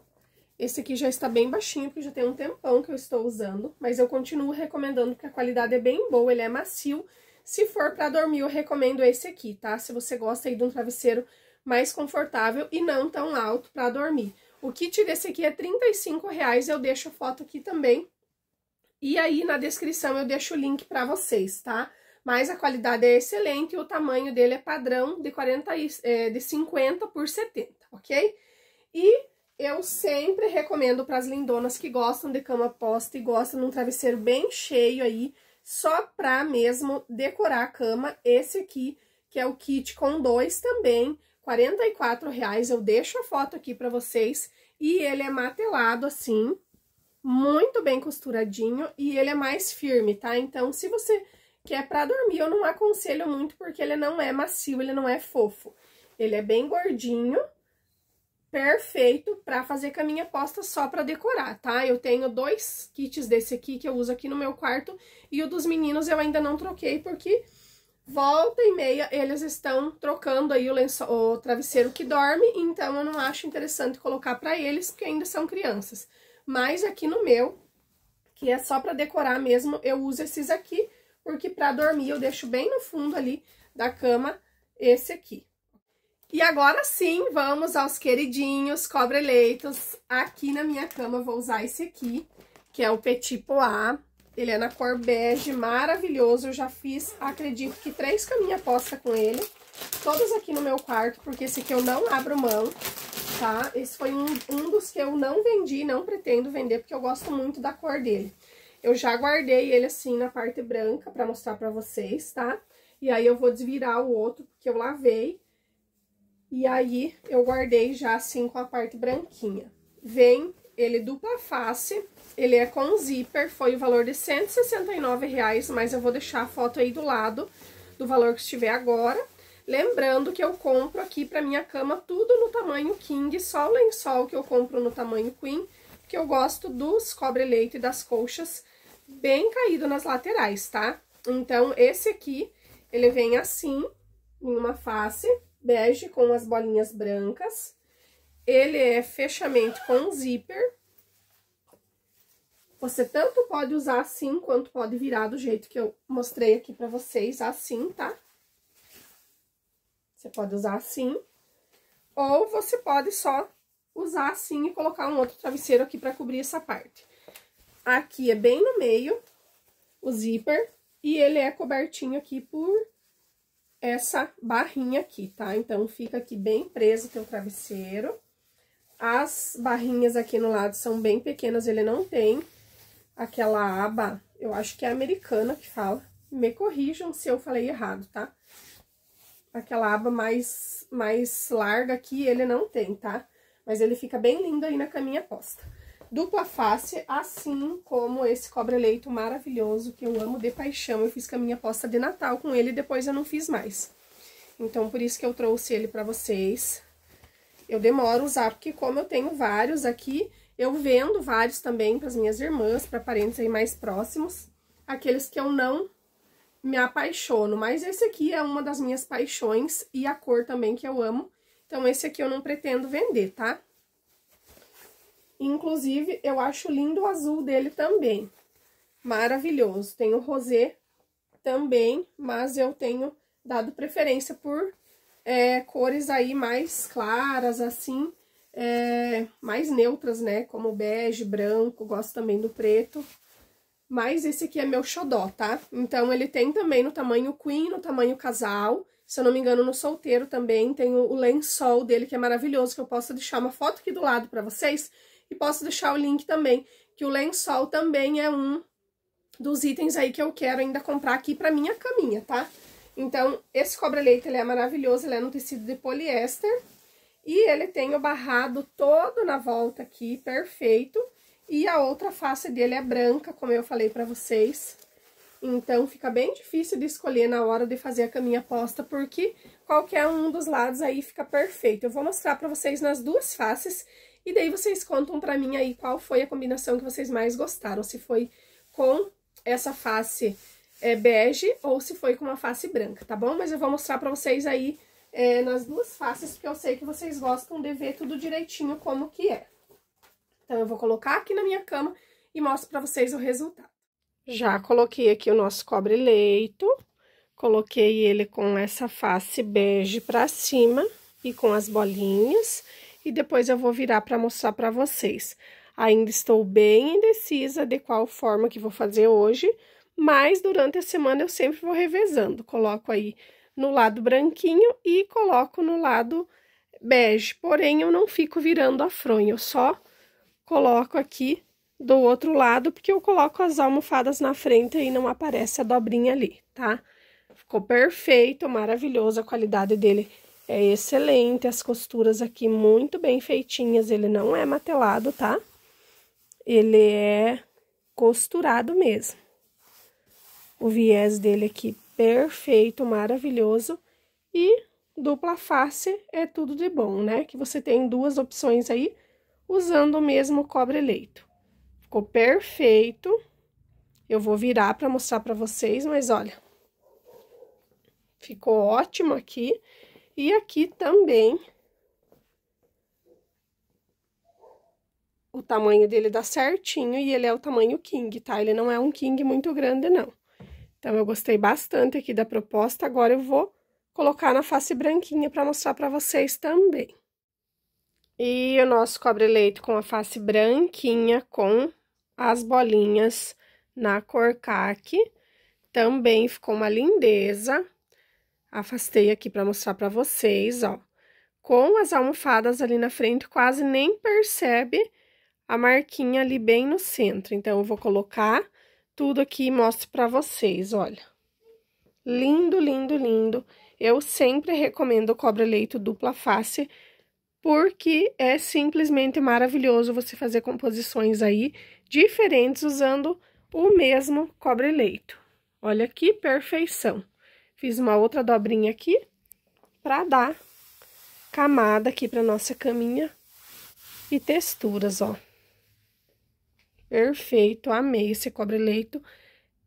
Esse aqui já está bem baixinho, porque já tem um tempão que eu estou usando. Mas eu continuo recomendando, porque a qualidade é bem boa, ele é macio. Se for para dormir, eu recomendo esse aqui, tá? Se você gosta aí de um travesseiro mais confortável e não tão alto para dormir. O kit desse aqui é R$35,00, eu deixo a foto aqui também. E aí, na descrição, eu deixo o link para vocês, tá? Mas a qualidade é excelente e o tamanho dele é padrão de, 40, é, eh, de 50 por 70 ok? E eu sempre recomendo para as lindonas que gostam de cama posta e gostam de um travesseiro bem cheio aí, só para mesmo decorar a cama, esse aqui, que é o kit com dois também, R$ reais. eu deixo a foto aqui para vocês, e ele é matelado assim, muito bem costuradinho, e ele é mais firme, tá? Então, se você quer para dormir, eu não aconselho muito, porque ele não é macio, ele não é fofo. Ele é bem gordinho, perfeito para fazer caminha posta só para decorar, tá? Eu tenho dois kits desse aqui que eu uso aqui no meu quarto e o dos meninos eu ainda não troquei porque volta e meia eles estão trocando aí o, lenço, o travesseiro que dorme, então eu não acho interessante colocar para eles porque ainda são crianças. Mas aqui no meu, que é só para decorar mesmo, eu uso esses aqui porque para dormir eu deixo bem no fundo ali da cama esse aqui, e agora sim, vamos aos queridinhos cobre leitos. Aqui na minha cama vou usar esse aqui, que é o Petit Pois. Ele é na cor bege, maravilhoso. Eu já fiz, acredito que três caminhas posta com ele. Todos aqui no meu quarto, porque esse aqui eu não abro mão, tá? Esse foi um, um dos que eu não vendi, não pretendo vender, porque eu gosto muito da cor dele. Eu já guardei ele assim na parte branca pra mostrar pra vocês, tá? E aí eu vou desvirar o outro, porque eu lavei e aí, eu guardei já assim com a parte branquinha. Vem ele dupla face, ele é com zíper, foi o valor de R$ 169, reais, mas eu vou deixar a foto aí do lado do valor que estiver agora. Lembrando que eu compro aqui para minha cama tudo no tamanho king, só o lençol que eu compro no tamanho queen, porque eu gosto dos cobre-leite e das colchas bem caído nas laterais, tá? Então, esse aqui, ele vem assim, em uma face, bege com as bolinhas brancas. Ele é fechamento com zíper. Você tanto pode usar assim, quanto pode virar do jeito que eu mostrei aqui pra vocês, assim, tá? Você pode usar assim. Ou você pode só usar assim e colocar um outro travesseiro aqui pra cobrir essa parte. Aqui é bem no meio o zíper e ele é cobertinho aqui por essa barrinha aqui, tá? Então, fica aqui bem preso o teu travesseiro. As barrinhas aqui no lado são bem pequenas, ele não tem aquela aba, eu acho que é americana que fala. Me corrijam se eu falei errado, tá? Aquela aba mais, mais larga aqui, ele não tem, tá? Mas ele fica bem lindo aí na caminha posta. Dupla face, assim como esse cobra-leito maravilhoso que eu amo de paixão. Eu fiz com a minha posta de Natal com ele e depois eu não fiz mais. Então, por isso que eu trouxe ele pra vocês. Eu demoro usar, porque como eu tenho vários aqui, eu vendo vários também para minhas irmãs, para parentes aí mais próximos. Aqueles que eu não me apaixono, mas esse aqui é uma das minhas paixões e a cor também que eu amo. Então, esse aqui eu não pretendo vender, tá? Inclusive, eu acho lindo o azul dele também. Maravilhoso. Tem o rosé também, mas eu tenho dado preferência por é, cores aí mais claras, assim, é, mais neutras, né? Como bege, branco, gosto também do preto. Mas esse aqui é meu xodó, tá? Então, ele tem também no tamanho queen, no tamanho casal. Se eu não me engano, no solteiro também tem o lençol dele, que é maravilhoso, que eu posso deixar uma foto aqui do lado pra vocês e posso deixar o link também, que o lençol também é um dos itens aí que eu quero ainda comprar aqui para minha caminha, tá? Então, esse cobra-leite, ele é maravilhoso, ele é no tecido de poliéster, e ele tem o barrado todo na volta aqui, perfeito, e a outra face dele é branca, como eu falei para vocês, então, fica bem difícil de escolher na hora de fazer a caminha posta, porque qualquer um dos lados aí fica perfeito. Eu vou mostrar para vocês nas duas faces e daí vocês contam para mim aí qual foi a combinação que vocês mais gostaram, se foi com essa face é, bege ou se foi com uma face branca, tá bom? Mas eu vou mostrar para vocês aí é, nas duas faces, porque eu sei que vocês gostam de ver tudo direitinho como que é. Então, eu vou colocar aqui na minha cama e mostro para vocês o resultado. Já coloquei aqui o nosso cobre-leito, coloquei ele com essa face bege para cima e com as bolinhas e depois eu vou virar para mostrar para vocês. Ainda estou bem indecisa de qual forma que vou fazer hoje, mas durante a semana eu sempre vou revezando. Coloco aí no lado branquinho e coloco no lado bege. Porém, eu não fico virando a fronha, eu só coloco aqui do outro lado, porque eu coloco as almofadas na frente e não aparece a dobrinha ali, tá? Ficou perfeito, maravilhoso, a qualidade dele é excelente, as costuras aqui muito bem feitinhas, ele não é matelado, tá? Ele é costurado mesmo. O viés dele aqui perfeito, maravilhoso. E dupla face é tudo de bom, né? Que você tem duas opções aí, usando o mesmo cobre-leito. Ficou perfeito. Eu vou virar para mostrar para vocês, mas olha, ficou ótimo aqui. E aqui também o tamanho dele dá certinho e ele é o tamanho king, tá? Ele não é um king muito grande, não. Então, eu gostei bastante aqui da proposta. Agora, eu vou colocar na face branquinha para mostrar para vocês também. E o nosso cobre leito com a face branquinha, com as bolinhas na cor caque. Também ficou uma lindeza. Afastei aqui para mostrar para vocês, ó. Com as almofadas ali na frente, quase nem percebe a marquinha ali bem no centro. Então, eu vou colocar tudo aqui e mostro para vocês, olha. Lindo, lindo, lindo. Eu sempre recomendo o cobra-leito dupla face, porque é simplesmente maravilhoso você fazer composições aí diferentes usando o mesmo cobre-leito. Olha que perfeição! Fiz uma outra dobrinha aqui para dar camada aqui para nossa caminha e texturas, ó. Perfeito, amei esse cobre-leito.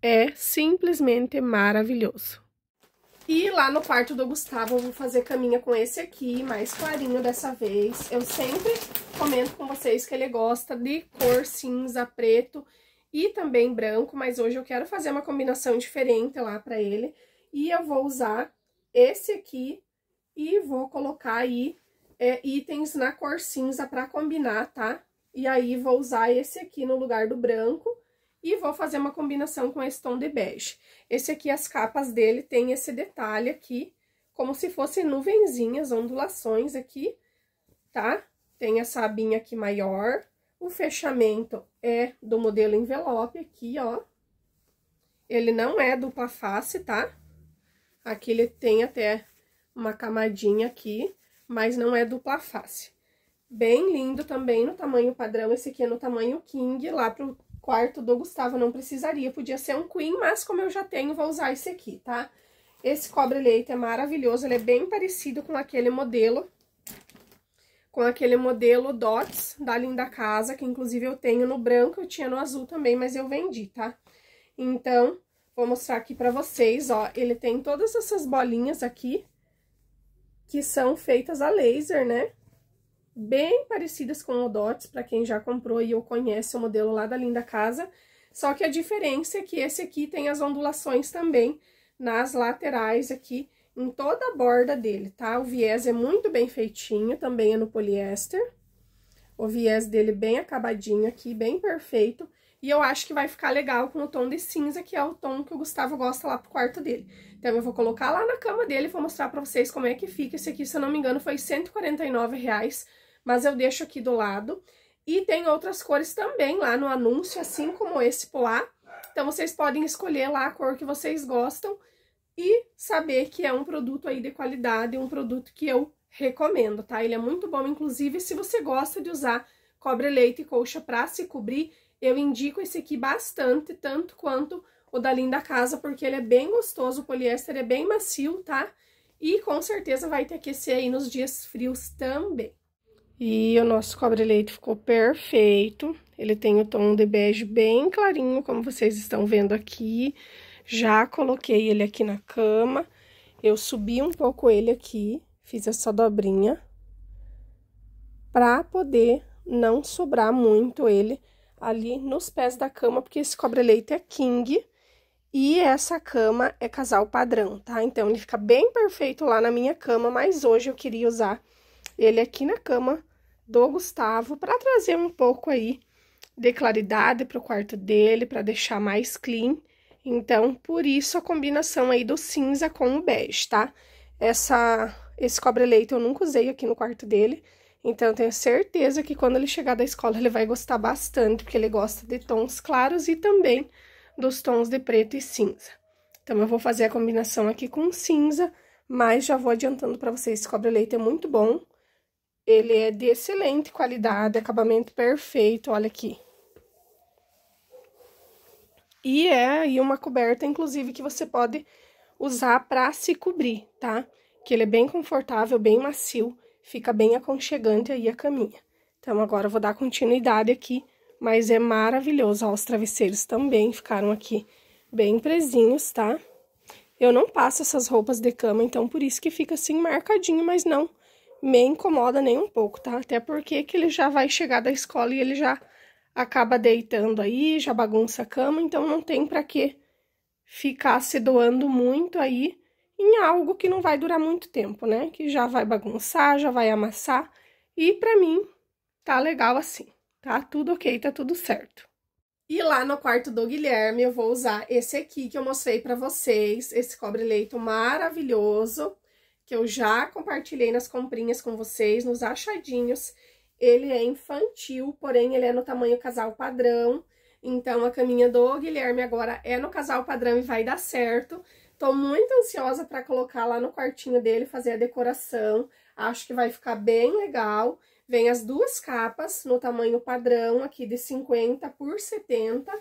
É simplesmente maravilhoso. E lá no quarto do Gustavo eu vou fazer caminha com esse aqui, mais clarinho dessa vez. Eu sempre comento com vocês que ele gosta de cor cinza, preto e também branco, mas hoje eu quero fazer uma combinação diferente lá pra ele. E eu vou usar esse aqui e vou colocar aí é, itens na cor cinza para combinar, tá? E aí, vou usar esse aqui no lugar do branco e vou fazer uma combinação com esse tom de bege. Esse aqui, as capas dele tem esse detalhe aqui, como se fossem nuvenzinhas, ondulações aqui, tá? Tem essa abinha aqui maior, o fechamento é do modelo envelope aqui, ó. Ele não é dupla face, Tá? Aqui ele tem até uma camadinha aqui, mas não é dupla face. Bem lindo também no tamanho padrão, esse aqui é no tamanho king, lá pro quarto do Gustavo não precisaria, podia ser um queen, mas como eu já tenho, vou usar esse aqui, tá? Esse cobre-leite é maravilhoso, ele é bem parecido com aquele modelo, com aquele modelo Dots da Linda Casa, que inclusive eu tenho no branco, eu tinha no azul também, mas eu vendi, tá? Então, Vou mostrar aqui pra vocês, ó, ele tem todas essas bolinhas aqui, que são feitas a laser, né? Bem parecidas com o Dots, pra quem já comprou e ou conhece o modelo lá da Linda Casa. Só que a diferença é que esse aqui tem as ondulações também nas laterais aqui, em toda a borda dele, tá? O viés é muito bem feitinho, também é no poliéster. O viés dele bem acabadinho aqui, bem perfeito. E eu acho que vai ficar legal com o tom de cinza, que é o tom que o Gustavo gosta lá pro quarto dele. Então eu vou colocar lá na cama dele e vou mostrar pra vocês como é que fica. Esse aqui, se eu não me engano, foi R$149,00, mas eu deixo aqui do lado. E tem outras cores também lá no anúncio, assim como esse polar. Então vocês podem escolher lá a cor que vocês gostam e saber que é um produto aí de qualidade, um produto que eu recomendo, tá? Ele é muito bom, inclusive, se você gosta de usar cobre-leite e colcha pra se cobrir, eu indico esse aqui bastante, tanto quanto o da Linda Casa, porque ele é bem gostoso, o poliéster é bem macio, tá? E com certeza vai te aquecer aí nos dias frios também. E o nosso cobre-leite ficou perfeito. Ele tem o tom de bege bem clarinho, como vocês estão vendo aqui. Já coloquei ele aqui na cama. Eu subi um pouco ele aqui, fiz essa dobrinha, para poder não sobrar muito ele ali nos pés da cama, porque esse cobreleito é king e essa cama é casal padrão, tá? Então, ele fica bem perfeito lá na minha cama, mas hoje eu queria usar ele aqui na cama do Gustavo para trazer um pouco aí de claridade para o quarto dele, para deixar mais clean. Então, por isso a combinação aí do cinza com o bege, tá? Essa, esse cobre eu nunca usei aqui no quarto dele, então, eu tenho certeza que quando ele chegar da escola, ele vai gostar bastante, porque ele gosta de tons claros e também dos tons de preto e cinza. Então, eu vou fazer a combinação aqui com cinza, mas já vou adiantando para vocês, esse cobre-leite é muito bom. Ele é de excelente qualidade, acabamento perfeito, olha aqui. E é aí uma coberta, inclusive, que você pode usar para se cobrir, tá? Que ele é bem confortável, bem macio. Fica bem aconchegante aí a caminha. Então, agora eu vou dar continuidade aqui, mas é maravilhoso. Ó, os travesseiros também ficaram aqui bem presinhos, tá? Eu não passo essas roupas de cama, então por isso que fica assim marcadinho, mas não me incomoda nem um pouco, tá? Até porque que ele já vai chegar da escola e ele já acaba deitando aí, já bagunça a cama, então não tem para que ficar se doando muito aí em algo que não vai durar muito tempo, né? Que já vai bagunçar, já vai amassar. E para mim, tá legal assim, tá? Tudo ok, tá tudo certo. E lá no quarto do Guilherme, eu vou usar esse aqui que eu mostrei para vocês, esse cobre-leito maravilhoso, que eu já compartilhei nas comprinhas com vocês, nos achadinhos. Ele é infantil, porém ele é no tamanho casal padrão, então a caminha do Guilherme agora é no casal padrão e vai dar certo. Tô muito ansiosa para colocar lá no quartinho dele, fazer a decoração. Acho que vai ficar bem legal. Vem as duas capas no tamanho padrão aqui de 50 por 70.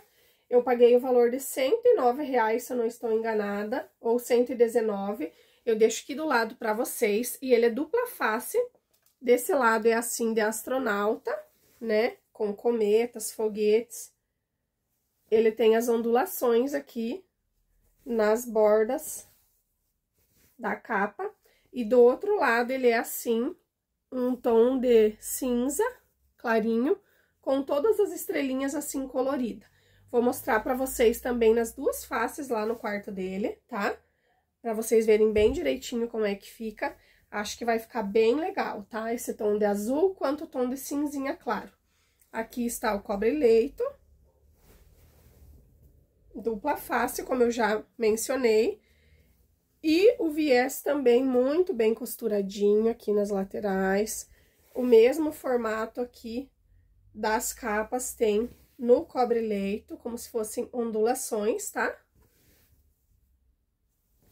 Eu paguei o valor de 109 reais, se eu não estou enganada, ou 119. Eu deixo aqui do lado para vocês e ele é dupla face. Desse lado é assim de astronauta, né? Com cometas, foguetes. Ele tem as ondulações aqui nas bordas da capa. E do outro lado, ele é assim, um tom de cinza clarinho, com todas as estrelinhas assim colorida. Vou mostrar para vocês também nas duas faces lá no quarto dele, tá? Para vocês verem bem direitinho como é que fica. Acho que vai ficar bem legal, tá? Esse tom de azul quanto o tom de cinzinha claro. Aqui está o cobre-leito dupla face, como eu já mencionei. E o viés também muito bem costuradinho aqui nas laterais. O mesmo formato aqui das capas tem no cobre-leito, como se fossem ondulações, tá?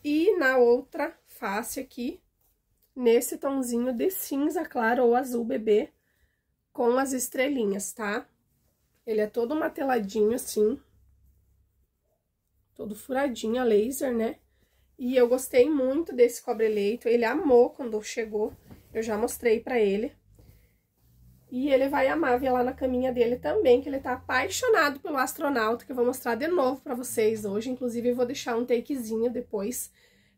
E na outra face aqui, nesse tonzinho de cinza claro ou azul bebê, com as estrelinhas, tá? Ele é todo mateladinho assim, todo furadinho a laser, né? E eu gostei muito desse cobre-leito, ele amou quando chegou, eu já mostrei pra ele. E ele vai amar ver lá na caminha dele também, que ele tá apaixonado pelo astronauta, que eu vou mostrar de novo pra vocês hoje. Inclusive, eu vou deixar um takezinho depois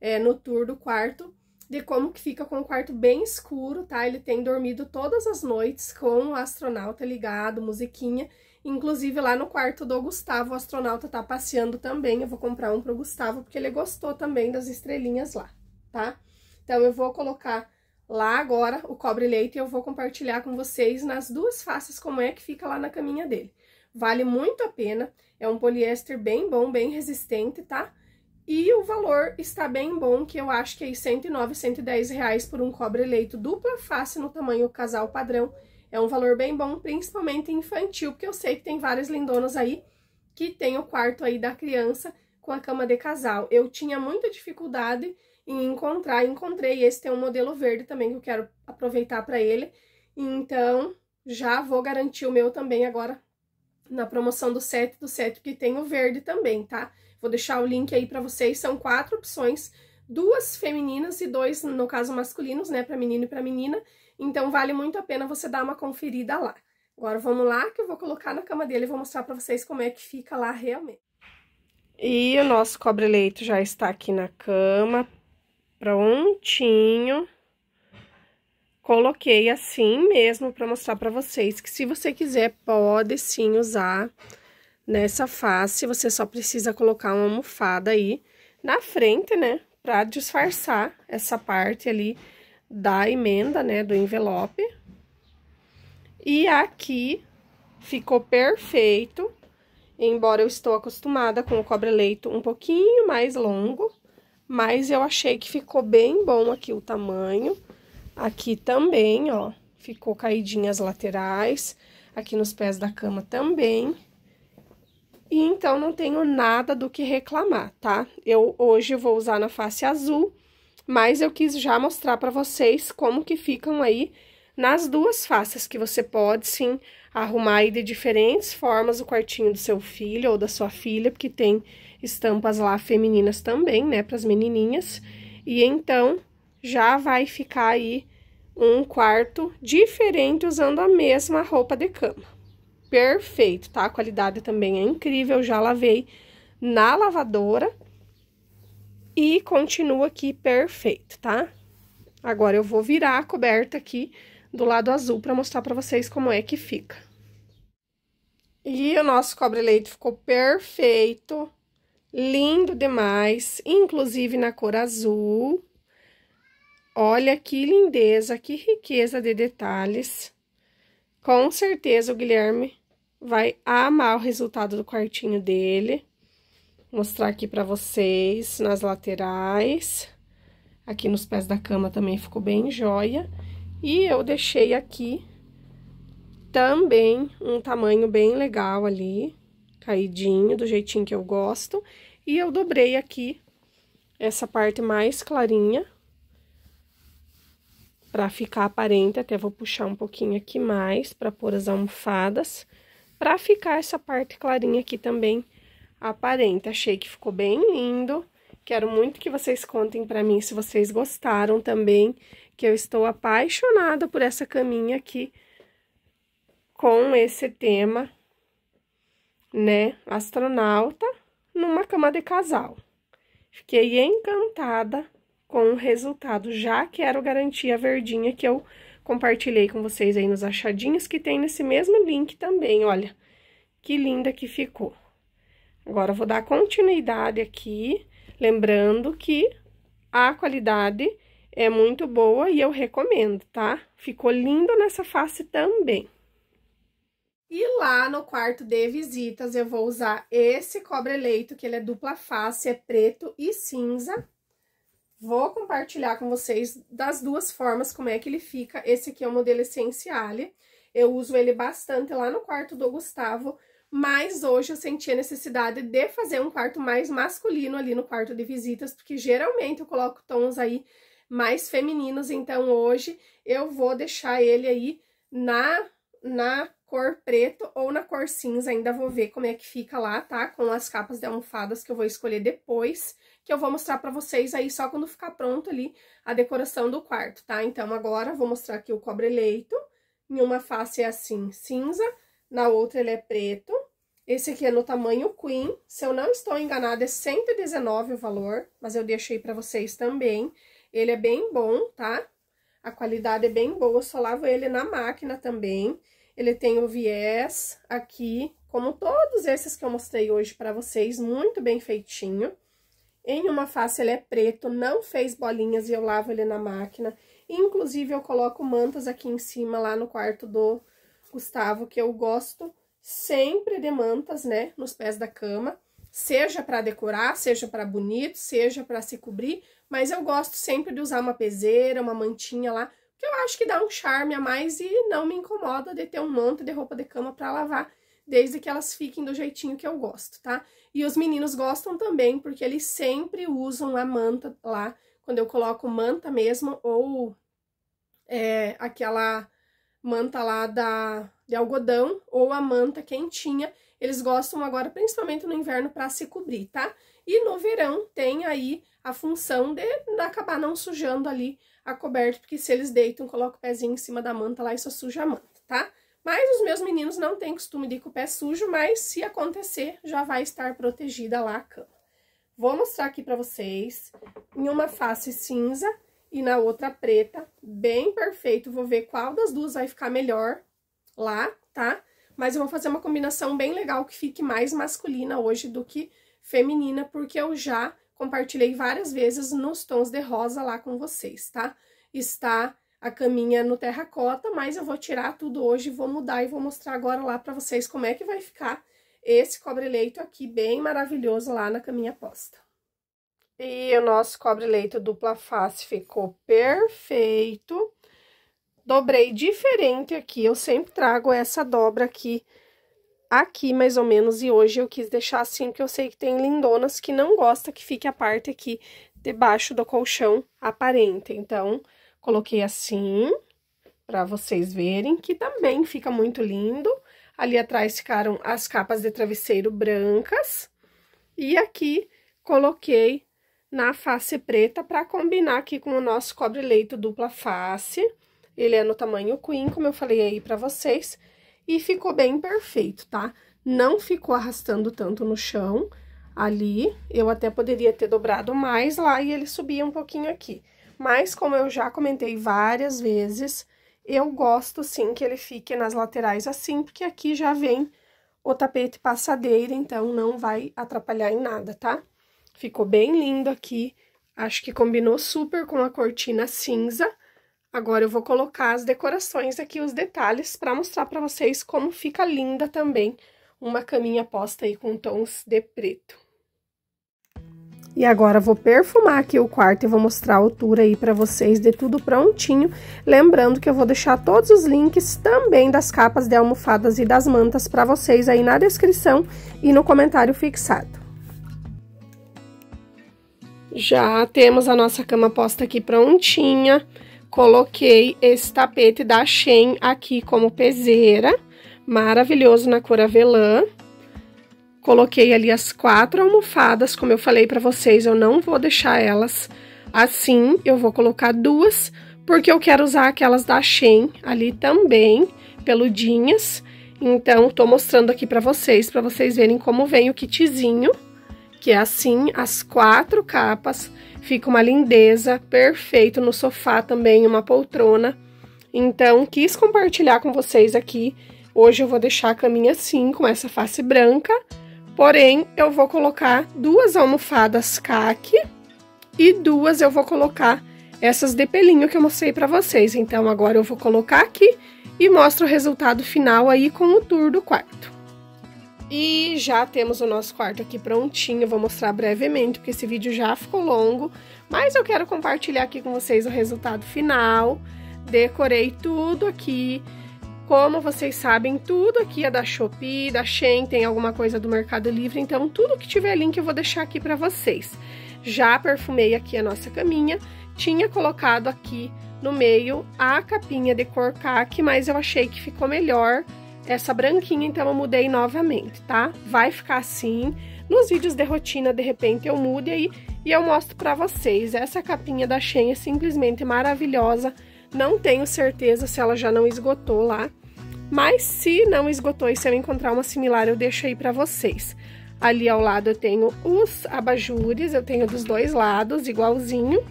é, no tour do quarto, de como que fica com o quarto bem escuro, tá? Ele tem dormido todas as noites com o astronauta ligado, musiquinha, Inclusive, lá no quarto do Gustavo, o astronauta tá passeando também. Eu vou comprar um pro Gustavo, porque ele gostou também das estrelinhas lá, tá? Então, eu vou colocar lá agora o cobre-leite e eu vou compartilhar com vocês nas duas faces como é que fica lá na caminha dele. Vale muito a pena, é um poliéster bem bom, bem resistente, tá? E o valor está bem bom, que eu acho que é 109, 110 reais por um cobre-leito dupla face no tamanho casal padrão é um valor bem bom, principalmente infantil, porque eu sei que tem várias lindonas aí que tem o quarto aí da criança com a cama de casal. Eu tinha muita dificuldade em encontrar, encontrei. Esse tem um modelo verde também que eu quero aproveitar para ele. Então, já vou garantir o meu também agora na promoção do sete do sete, que tem o verde também, tá? Vou deixar o link aí para vocês. São quatro opções, duas femininas e dois, no caso, masculinos, né, para menino e para menina. Então, vale muito a pena você dar uma conferida lá. Agora, vamos lá que eu vou colocar na cama dele e vou mostrar pra vocês como é que fica lá realmente. E o nosso cobre-leito já está aqui na cama, prontinho. Coloquei assim mesmo para mostrar para vocês que se você quiser, pode sim usar nessa face. Você só precisa colocar uma almofada aí na frente, né? Para disfarçar essa parte ali da emenda, né, do envelope. E aqui ficou perfeito, embora eu estou acostumada com o cobre-leito um pouquinho mais longo, mas eu achei que ficou bem bom aqui o tamanho. Aqui também, ó, ficou caidinhas laterais, aqui nos pés da cama também. E então, não tenho nada do que reclamar, tá? Eu hoje vou usar na face azul mas eu quis já mostrar para vocês como que ficam aí nas duas faces, que você pode sim arrumar aí de diferentes formas o quartinho do seu filho ou da sua filha, porque tem estampas lá femininas também, né, para as menininhas. E então já vai ficar aí um quarto diferente usando a mesma roupa de cama. Perfeito, tá? A qualidade também é incrível, já lavei na lavadora e continua aqui perfeito, tá? Agora, eu vou virar a coberta aqui do lado azul para mostrar para vocês como é que fica. E o nosso cobre-leite ficou perfeito, lindo demais, inclusive na cor azul. Olha que lindeza, que riqueza de detalhes. Com certeza o Guilherme vai amar o resultado do quartinho dele mostrar aqui pra vocês nas laterais. Aqui nos pés da cama também ficou bem joia. E eu deixei aqui também um tamanho bem legal ali, caidinho, do jeitinho que eu gosto. E eu dobrei aqui essa parte mais clarinha, pra ficar aparente, até vou puxar um pouquinho aqui mais, pra pôr as almofadas, pra ficar essa parte clarinha aqui também aparenta. Achei que ficou bem lindo. Quero muito que vocês contem para mim se vocês gostaram também, que eu estou apaixonada por essa caminha aqui com esse tema, né, astronauta numa cama de casal. Fiquei encantada com o resultado. Já quero garantir a verdinha que eu compartilhei com vocês aí nos achadinhos que tem nesse mesmo link também, olha. Que linda que ficou. Agora, eu vou dar continuidade aqui, lembrando que a qualidade é muito boa e eu recomendo, tá? Ficou lindo nessa face também. E lá no quarto de visitas eu vou usar esse cobre-leito, que ele é dupla face, é preto e cinza. Vou compartilhar com vocês das duas formas como é que ele fica. Esse aqui é o modelo Essenciale. Eu uso ele bastante lá no quarto do Gustavo, mas hoje eu senti a necessidade de fazer um quarto mais masculino ali no quarto de visitas, porque geralmente eu coloco tons aí mais femininos, então hoje eu vou deixar ele aí na, na cor preto ou na cor cinza, ainda vou ver como é que fica lá, tá? Com as capas de almofadas que eu vou escolher depois, que eu vou mostrar pra vocês aí só quando ficar pronto ali a decoração do quarto, tá? Então agora vou mostrar aqui o cobre-leito, em uma face é assim cinza, na outra ele é preto. Esse aqui é no tamanho queen, se eu não estou enganada é 119 o valor, mas eu deixei para vocês também. Ele é bem bom, tá? A qualidade é bem boa, só lavo ele na máquina também. Ele tem o viés aqui, como todos esses que eu mostrei hoje para vocês, muito bem feitinho. Em uma face ele é preto, não fez bolinhas e eu lavo ele na máquina. Inclusive, eu coloco mantas aqui em cima, lá no quarto do Gustavo, que eu gosto sempre de mantas, né, nos pés da cama, seja para decorar, seja para bonito, seja para se cobrir, mas eu gosto sempre de usar uma peseira, uma mantinha lá, porque eu acho que dá um charme a mais e não me incomoda de ter um monte de roupa de cama para lavar, desde que elas fiquem do jeitinho que eu gosto, tá? E os meninos gostam também, porque eles sempre usam a manta lá, quando eu coloco manta mesmo, ou é, aquela manta lá da, de algodão ou a manta quentinha. Eles gostam agora, principalmente no inverno, para se cobrir, tá? E no verão tem aí a função de, acabar não sujando ali a coberta, porque se eles deitam, colocam o pezinho em cima da manta lá isso suja a manta, tá? Mas os meus meninos não têm costume de ir com o pé sujo, mas se acontecer, já vai estar protegida lá a cama. Vou mostrar aqui para vocês, em uma face cinza, e na outra preta, bem perfeito. Vou ver qual das duas vai ficar melhor lá, tá? Mas eu vou fazer uma combinação bem legal que fique mais masculina hoje do que feminina, porque eu já compartilhei várias vezes nos tons de rosa lá com vocês, tá? Está a caminha no terracota, mas eu vou tirar tudo hoje, vou mudar e vou mostrar agora lá para vocês como é que vai ficar esse cobre-leito aqui bem maravilhoso lá na caminha posta. E o nosso cobre-leito dupla face ficou perfeito. Dobrei diferente aqui, eu sempre trago essa dobra aqui, aqui mais ou menos, e hoje eu quis deixar assim, porque eu sei que tem lindonas que não gosta que fique a parte aqui debaixo do colchão aparente. Então, coloquei assim, para vocês verem, que também fica muito lindo. Ali atrás ficaram as capas de travesseiro brancas. E aqui coloquei na face preta para combinar aqui com o nosso cobre-leito dupla face. Ele é no tamanho queen, como eu falei aí para vocês, e ficou bem perfeito, tá? Não ficou arrastando tanto no chão ali, eu até poderia ter dobrado mais lá e ele subia um pouquinho aqui. Mas, como eu já comentei várias vezes, eu gosto sim que ele fique nas laterais assim, porque aqui já vem o tapete passadeira, então não vai atrapalhar em nada, tá? Ficou bem lindo aqui. Acho que combinou super com a cortina cinza. Agora eu vou colocar as decorações aqui, os detalhes, para mostrar para vocês como fica linda também uma caminha posta aí com tons de preto. E agora vou perfumar aqui o quarto e vou mostrar a altura aí para vocês de tudo prontinho. Lembrando que eu vou deixar todos os links também das capas de almofadas e das mantas para vocês aí na descrição e no comentário fixado. Já temos a nossa cama posta aqui prontinha. Coloquei esse tapete da Shein aqui como peseira. Maravilhoso na cor avelã. Coloquei ali as quatro almofadas, como eu falei para vocês, eu não vou deixar elas assim. Eu vou colocar duas, porque eu quero usar aquelas da Shein ali também, peludinhas. Então, tô mostrando aqui para vocês, para vocês verem como vem o kitzinho que é assim, as quatro capas, fica uma lindeza, perfeito no sofá também, uma poltrona. Então, quis compartilhar com vocês aqui. Hoje eu vou deixar a caminha assim, com essa face branca, porém eu vou colocar duas almofadas caque e duas eu vou colocar essas de pelinho que eu mostrei para vocês. Então, agora eu vou colocar aqui e mostro o resultado final aí com o tour do quarto. E já temos o nosso quarto aqui prontinho, vou mostrar brevemente, porque esse vídeo já ficou longo, mas eu quero compartilhar aqui com vocês o resultado final. Decorei tudo aqui, como vocês sabem, tudo aqui é da Shopee, da Shein, tem alguma coisa do Mercado Livre, então tudo que tiver link eu vou deixar aqui para vocês. Já perfumei aqui a nossa caminha, tinha colocado aqui no meio a capinha de cor caque, mas eu achei que ficou melhor essa branquinha, então eu mudei novamente, tá? Vai ficar assim. Nos vídeos de rotina, de repente, eu mudo aí e eu mostro pra vocês. Essa capinha da Shein é simplesmente maravilhosa. Não tenho certeza se ela já não esgotou lá. Mas se não esgotou e se eu encontrar uma similar, eu deixo aí pra vocês. Ali ao lado eu tenho os abajures, eu tenho dos dois lados, igualzinho.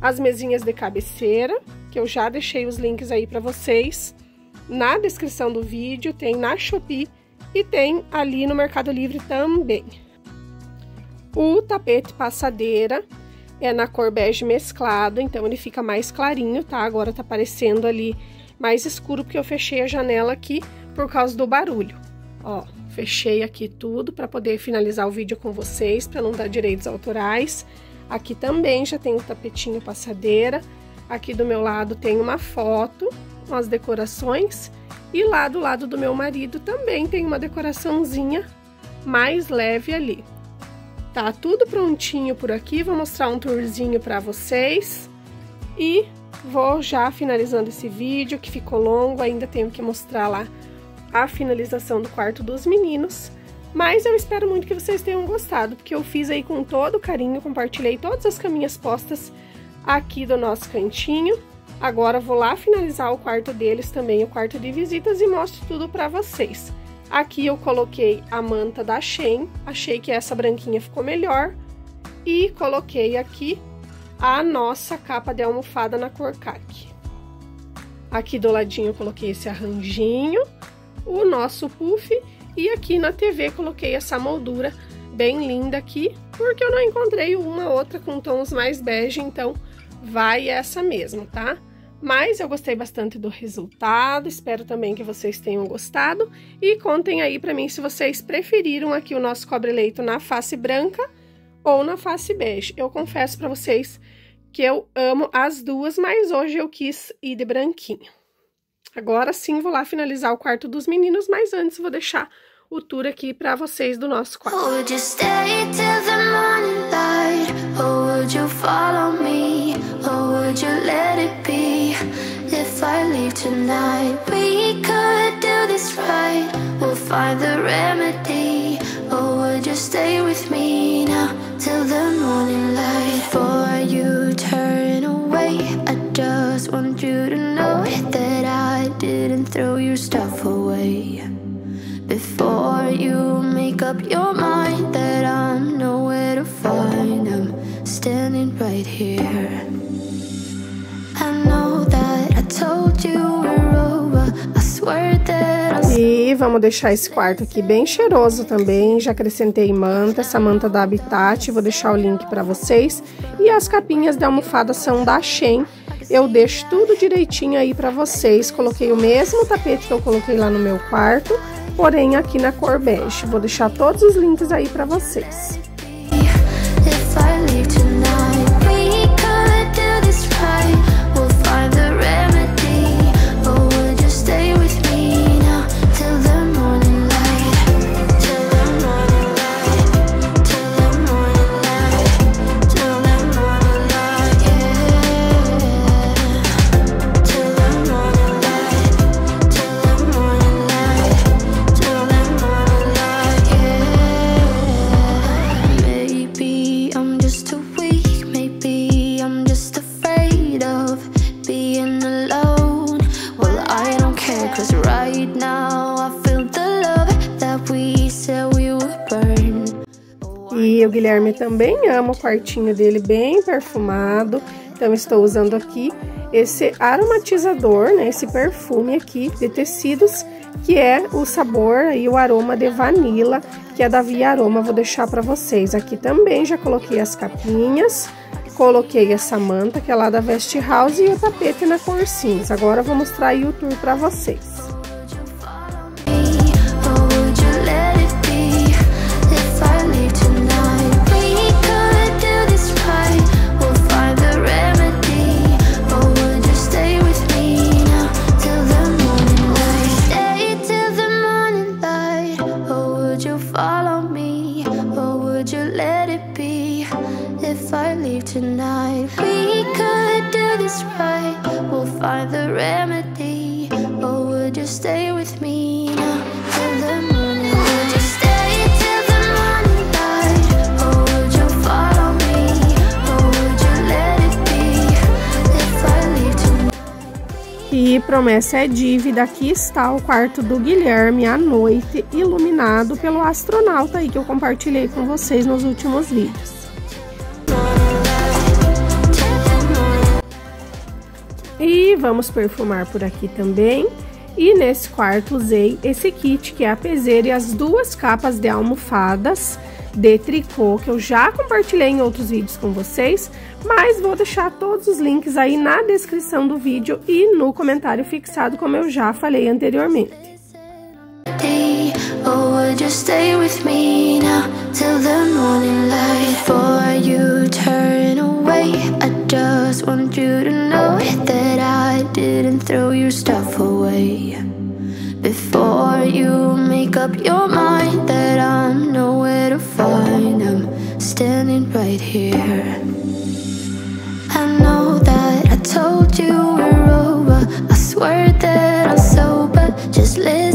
As mesinhas de cabeceira, que eu já deixei os links aí pra vocês na descrição do vídeo, tem na Shopee e tem ali no Mercado Livre também. O tapete passadeira é na cor bege mesclado, então ele fica mais clarinho, tá? Agora tá aparecendo ali mais escuro porque eu fechei a janela aqui por causa do barulho. Ó, fechei aqui tudo para poder finalizar o vídeo com vocês, para não dar direitos autorais. Aqui também já tem o tapetinho passadeira. Aqui do meu lado tem uma foto com as decorações. E lá do lado do meu marido também tem uma decoraçãozinha mais leve ali. Tá tudo prontinho por aqui, vou mostrar um tourzinho para vocês. E vou já finalizando esse vídeo, que ficou longo, ainda tenho que mostrar lá a finalização do quarto dos meninos. Mas eu espero muito que vocês tenham gostado, porque eu fiz aí com todo carinho, compartilhei todas as caminhas postas aqui do nosso cantinho. Agora vou lá finalizar o quarto deles também, o quarto de visitas, e mostro tudo para vocês. Aqui eu coloquei a manta da Shein, achei que essa branquinha ficou melhor. E coloquei aqui a nossa capa de almofada na cor caque. Aqui do ladinho eu coloquei esse arranjinho, o nosso puff e aqui na TV coloquei essa moldura bem linda aqui, porque eu não encontrei uma outra com tons mais bege, então vai essa mesmo, tá? Mas eu gostei bastante do resultado, espero também que vocês tenham gostado e contem aí para mim se vocês preferiram aqui o nosso cobre-leito na face branca ou na face bege. Eu confesso para vocês que eu amo as duas, mas hoje eu quis ir de branquinho. Agora sim vou lá finalizar o quarto dos meninos, mas antes vou deixar o tour aqui para vocês do nosso quarto. tonight We could do this right We'll find the remedy Or oh, would you stay with me now Till the morning light Before you turn away I just want you to know That I didn't throw your stuff away Before you make up your mind That I'm nowhere to find I'm standing right here E vamos deixar esse quarto aqui bem cheiroso também. Já acrescentei manta, essa manta da Habitat, vou deixar o link para vocês. E as capinhas da almofada são da Shein. Eu deixo tudo direitinho aí para vocês. Coloquei o mesmo tapete que eu coloquei lá no meu quarto, porém aqui na cor bege. Vou deixar todos os links aí para vocês. If também amo o quartinho dele bem perfumado. Então, estou usando aqui esse aromatizador, né, esse perfume aqui de tecidos, que é o sabor e o aroma de vanila, que é da Via Aroma, vou deixar para vocês. Aqui também já coloquei as capinhas, coloquei essa manta, que é lá da Vest House, e o tapete na cor cinza. Agora, vou mostrar aí o tour para vocês. promessa é dívida. Aqui está o quarto do Guilherme à noite, iluminado pelo astronauta aí que eu compartilhei com vocês nos últimos vídeos. E vamos perfumar por aqui também. E nesse quarto usei esse kit que é a peseira e as duas capas de almofadas de tricô que eu já compartilhei em outros vídeos com vocês, mas vou deixar todos os links aí na descrição do vídeo e no comentário fixado, como eu já falei anteriormente. Oh, didn't throw your stuff away. Before you make up your mind that I'm nowhere to find, I'm standing right here. I know that I told you we're over. I swear that I'm sober. Just listen.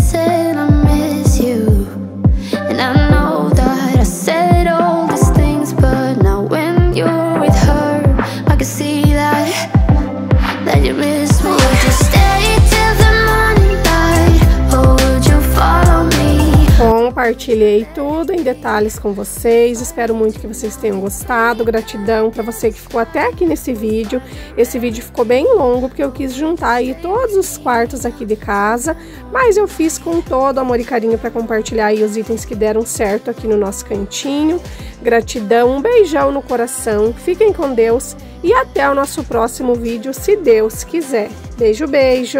compartilhei tudo em detalhes com vocês. Espero muito que vocês tenham gostado. Gratidão para você que ficou até aqui nesse vídeo. Esse vídeo ficou bem longo porque eu quis juntar aí todos os quartos aqui de casa, mas eu fiz com todo amor e carinho para compartilhar aí os itens que deram certo aqui no nosso cantinho. Gratidão, um beijão no coração. Fiquem com Deus e até o nosso próximo vídeo, se Deus quiser. Beijo, beijo.